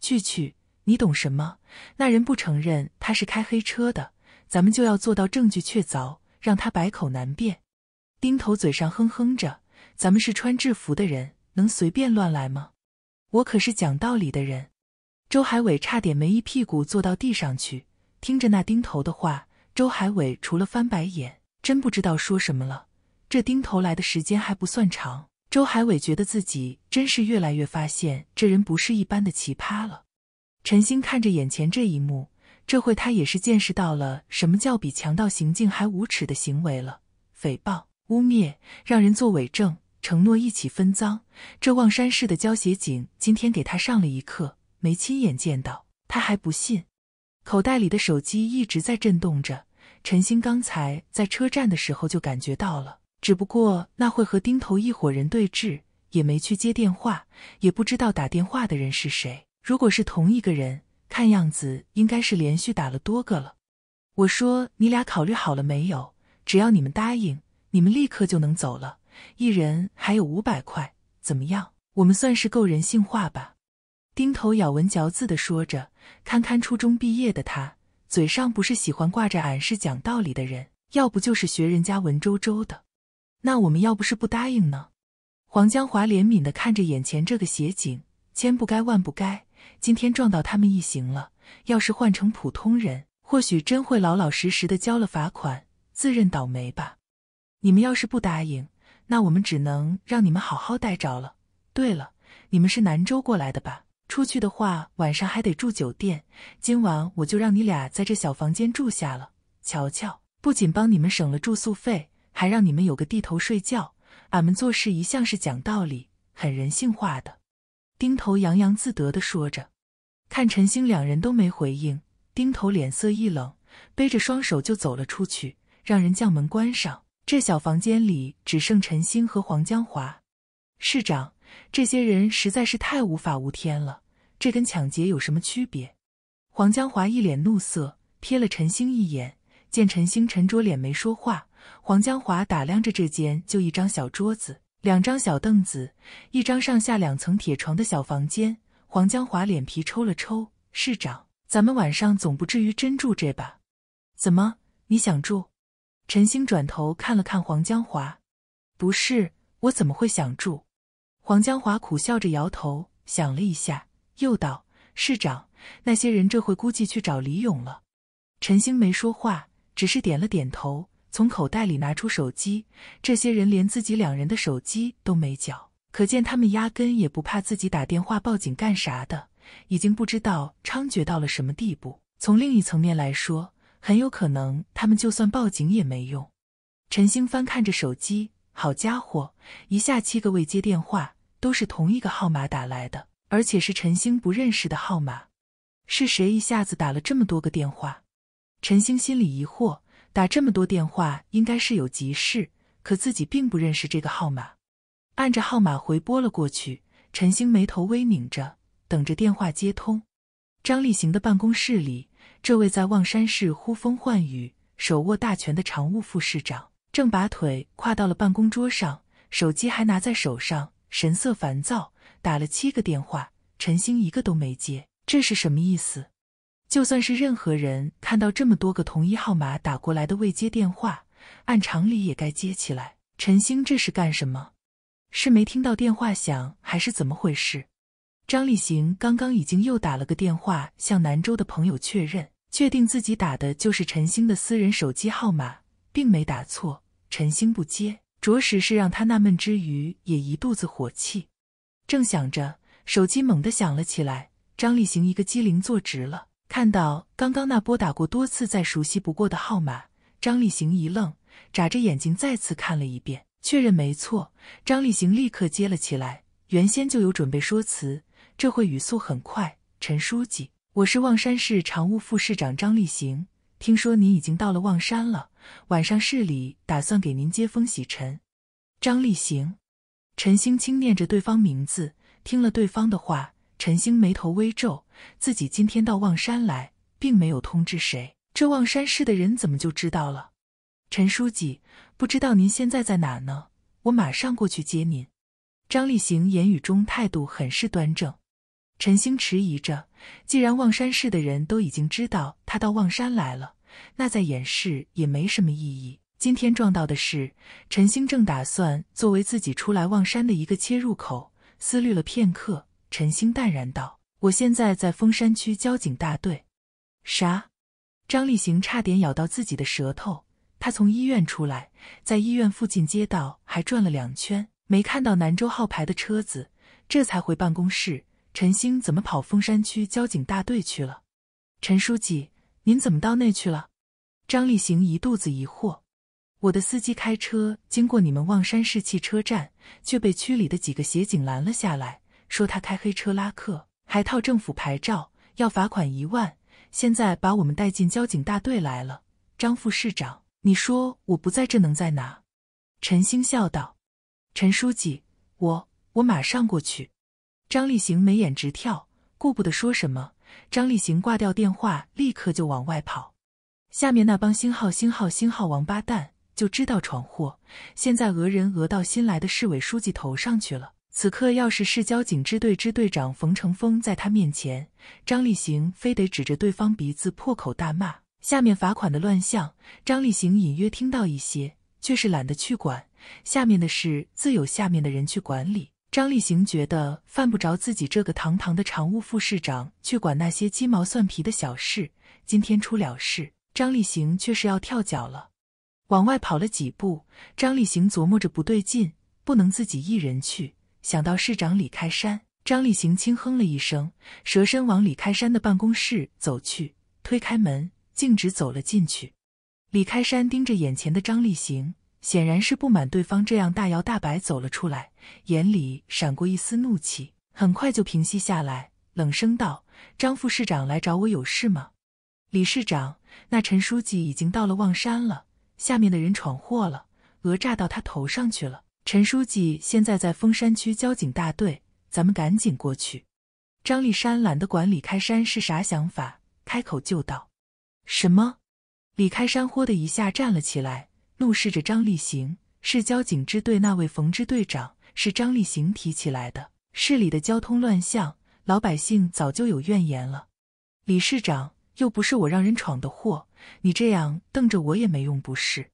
去去，你懂什么？那人不承认他是开黑车的，咱们就要做到证据确凿，让他百口难辩。丁头嘴上哼哼着：“咱们是穿制服的人，能随便乱来吗？”我可是讲道理的人。周海伟差点没一屁股坐到地上去。听着那丁头的话，周海伟除了翻白眼，真不知道说什么了。这丁头来的时间还不算长，周海伟觉得自己真是越来越发现这人不是一般的奇葩了。陈星看着眼前这一幕，这回他也是见识到了什么叫比强盗行径还无耻的行为了：诽谤、污蔑、让人作伪证、承诺一起分赃。这望山市的交协警今天给他上了一课。没亲眼见到，他还不信。口袋里的手机一直在震动着。陈星刚才在车站的时候就感觉到了。只不过那会和丁头一伙人对峙，也没去接电话，也不知道打电话的人是谁。如果是同一个人，看样子应该是连续打了多个了。我说：“你俩考虑好了没有？只要你们答应，你们立刻就能走了。一人还有五百块，怎么样？我们算是够人性化吧？”丁头咬文嚼字地说着，堪堪初中毕业的他，嘴上不是喜欢挂着“俺是讲道理的人”，要不就是学人家文绉绉的。那我们要不是不答应呢？黄江华怜悯的看着眼前这个协警，千不该万不该，今天撞到他们一行了。要是换成普通人，或许真会老老实实的交了罚款，自认倒霉吧。你们要是不答应，那我们只能让你们好好待着了。对了，你们是南州过来的吧？出去的话，晚上还得住酒店。今晚我就让你俩在这小房间住下了。瞧瞧，不仅帮你们省了住宿费。还让你们有个地头睡觉，俺们做事一向是讲道理，很人性化的。”丁头洋洋自得的说着，看陈星两人都没回应，丁头脸色一冷，背着双手就走了出去，让人将门关上。这小房间里只剩陈星和黄江华。市长，这些人实在是太无法无天了，这跟抢劫有什么区别？”黄江华一脸怒色，瞥了陈星一眼，见陈星沉着脸没说话。黄江华打量着这间就一张小桌子、两张小凳子、一张上下两层铁床的小房间，黄江华脸皮抽了抽：“市长，咱们晚上总不至于真住这吧？怎么，你想住？”陈星转头看了看黄江华，“不是，我怎么会想住？”黄江华苦笑着摇头，想了一下，又道：“市长，那些人这会估计去找李勇了。”陈星没说话，只是点了点头。从口袋里拿出手机，这些人连自己两人的手机都没缴，可见他们压根也不怕自己打电话报警干啥的，已经不知道猖獗到了什么地步。从另一层面来说，很有可能他们就算报警也没用。陈星翻看着手机，好家伙，一下七个未接电话，都是同一个号码打来的，而且是陈星不认识的号码，是谁一下子打了这么多个电话？陈星心里疑惑。打这么多电话，应该是有急事，可自己并不认识这个号码，按着号码回拨了过去。陈星眉头微拧着，等着电话接通。张立行的办公室里，这位在望山市呼风唤雨、手握大权的常务副市长，正把腿跨到了办公桌上，手机还拿在手上，神色烦躁。打了七个电话，陈星一个都没接，这是什么意思？就算是任何人看到这么多个同一号码打过来的未接电话，按常理也该接起来。陈星这是干什么？是没听到电话响，还是怎么回事？张立行刚刚已经又打了个电话向南州的朋友确认，确定自己打的就是陈星的私人手机号码，并没打错。陈星不接，着实是让他纳闷之余也一肚子火气。正想着，手机猛地响了起来，张立行一个机灵坐直了。看到刚刚那拨打过多次、再熟悉不过的号码，张立行一愣，眨着眼睛再次看了一遍，确认没错。张立行立刻接了起来，原先就有准备说辞，这会语速很快。陈书记，我是望山市常务副市长张立行，听说您已经到了望山了，晚上市里打算给您接风洗尘。张立行，陈星轻念着对方名字，听了对方的话，陈星眉头微皱。自己今天到望山来，并没有通知谁，这望山市的人怎么就知道了？陈书记，不知道您现在在哪呢？我马上过去接您。张立行言语中态度很是端正。陈星迟疑着，既然望山市的人都已经知道他到望山来了，那再掩饰也没什么意义。今天撞到的事，陈星正打算作为自己出来望山的一个切入口。思虑了片刻，陈星淡然道。我现在在丰山区交警大队，啥？张立行差点咬到自己的舌头。他从医院出来，在医院附近街道还转了两圈，没看到南州号牌的车子，这才回办公室。陈星怎么跑丰山区交警大队去了？陈书记，您怎么到那去了？张立行一肚子疑惑。我的司机开车经过你们望山市汽车站，却被区里的几个协警拦了下来，说他开黑车拉客。还套政府牌照，要罚款一万。现在把我们带进交警大队来了。张副市长，你说我不在这，能在哪？陈星笑道：“陈书记，我我马上过去。”张立行眉眼直跳，顾不得说什么。张立行挂掉电话，立刻就往外跑。下面那帮星号星号星号王八蛋，就知道闯祸。现在讹人讹到新来的市委书记头上去了。此刻要是市交警支队支队长冯成峰在他面前，张立行非得指着对方鼻子破口大骂。下面罚款的乱象，张立行隐约听到一些，却是懒得去管。下面的事自有下面的人去管理。张立行觉得犯不着自己这个堂堂的常务副市长去管那些鸡毛蒜皮的小事。今天出了事，张立行却是要跳脚了。往外跑了几步，张立行琢磨着不对劲，不能自己一人去。想到市长李开山，张立行轻哼了一声，蛇身往李开山的办公室走去，推开门，径直走了进去。李开山盯着眼前的张立行，显然是不满对方这样大摇大摆走了出来，眼里闪过一丝怒气，很快就平息下来，冷声道：“张副市长来找我有事吗？”“李市长，那陈书记已经到了望山了，下面的人闯祸了，讹诈到他头上去了。”陈书记现在在峰山区交警大队，咱们赶紧过去。张立山懒得管李开山是啥想法，开口就道：“什么？”李开山豁的一下站了起来，怒视着张立行：“市交警支队那位冯支队长是张立行提起来的，市里的交通乱象，老百姓早就有怨言了。李市长又不是我让人闯的祸，你这样瞪着我也没用，不是？”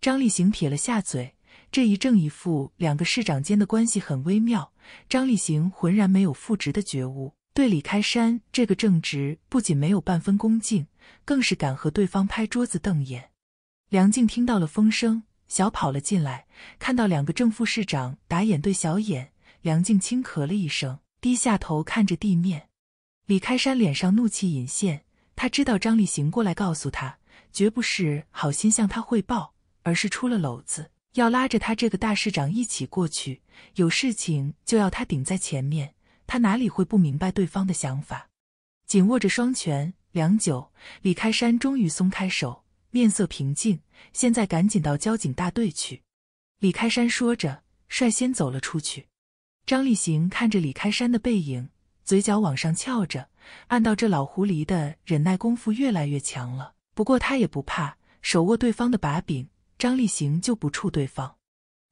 张立行撇了下嘴。这一正一副两个市长间的关系很微妙，张立行浑然没有副职的觉悟，对李开山这个正职不仅没有半分恭敬，更是敢和对方拍桌子瞪眼。梁静听到了风声，小跑了进来，看到两个正副市长打眼对小眼，梁静轻咳了一声，低下头看着地面。李开山脸上怒气隐现，他知道张立行过来告诉他，绝不是好心向他汇报，而是出了篓子。要拉着他这个大市长一起过去，有事情就要他顶在前面。他哪里会不明白对方的想法？紧握着双拳，良久，李开山终于松开手，面色平静。现在赶紧到交警大队去！李开山说着，率先走了出去。张立行看着李开山的背影，嘴角往上翘着，暗道这老狐狸的忍耐功夫越来越强了。不过他也不怕，手握对方的把柄。张立行就不触对方，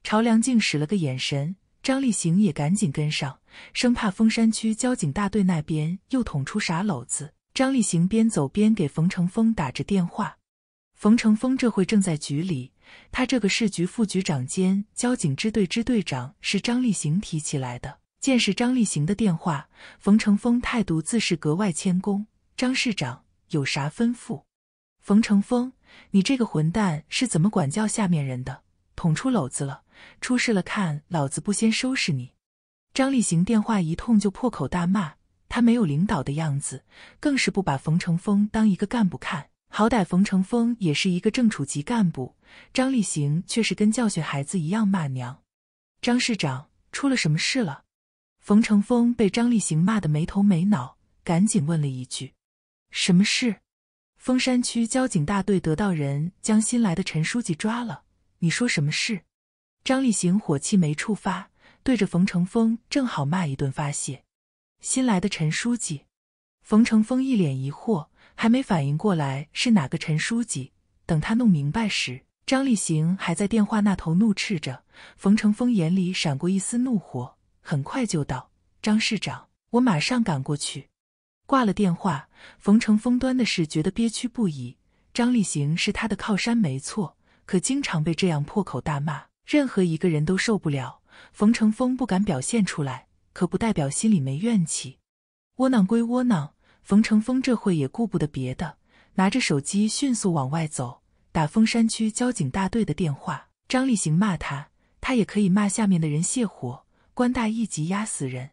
朝梁静使了个眼神，张立行也赶紧跟上，生怕峰山区交警大队那边又捅出啥篓子。张立行边走边给冯成峰打着电话，冯成峰这会正在局里，他这个市局副局长兼交警支队支队长是张立行提起来的。见是张立行的电话，冯成峰态度自是格外谦恭：“张市长有啥吩咐？”冯成峰。你这个混蛋是怎么管教下面人的？捅出篓子了，出事了，看老子不先收拾你！张立行电话一通就破口大骂，他没有领导的样子，更是不把冯成峰当一个干部看好歹。冯成峰也是一个正处级干部，张立行却是跟教训孩子一样骂娘。张市长出了什么事了？冯成峰被张立行骂得没头没脑，赶紧问了一句：“什么事？”峰山区交警大队得到人将新来的陈书记抓了，你说什么事？张立行火气没处发，对着冯成峰正好骂一顿发泄。新来的陈书记？冯成峰一脸疑惑，还没反应过来是哪个陈书记。等他弄明白时，张立行还在电话那头怒斥着。冯成峰眼里闪过一丝怒火，很快就道：“张市长，我马上赶过去。”挂了电话，冯成峰端的事觉得憋屈不已。张立行是他的靠山，没错，可经常被这样破口大骂，任何一个人都受不了。冯成峰不敢表现出来，可不代表心里没怨气。窝囊归窝囊，冯成峰这会也顾不得别的，拿着手机迅速往外走，打封山区交警大队的电话。张立行骂他，他也可以骂下面的人泄火。官大一级压死人。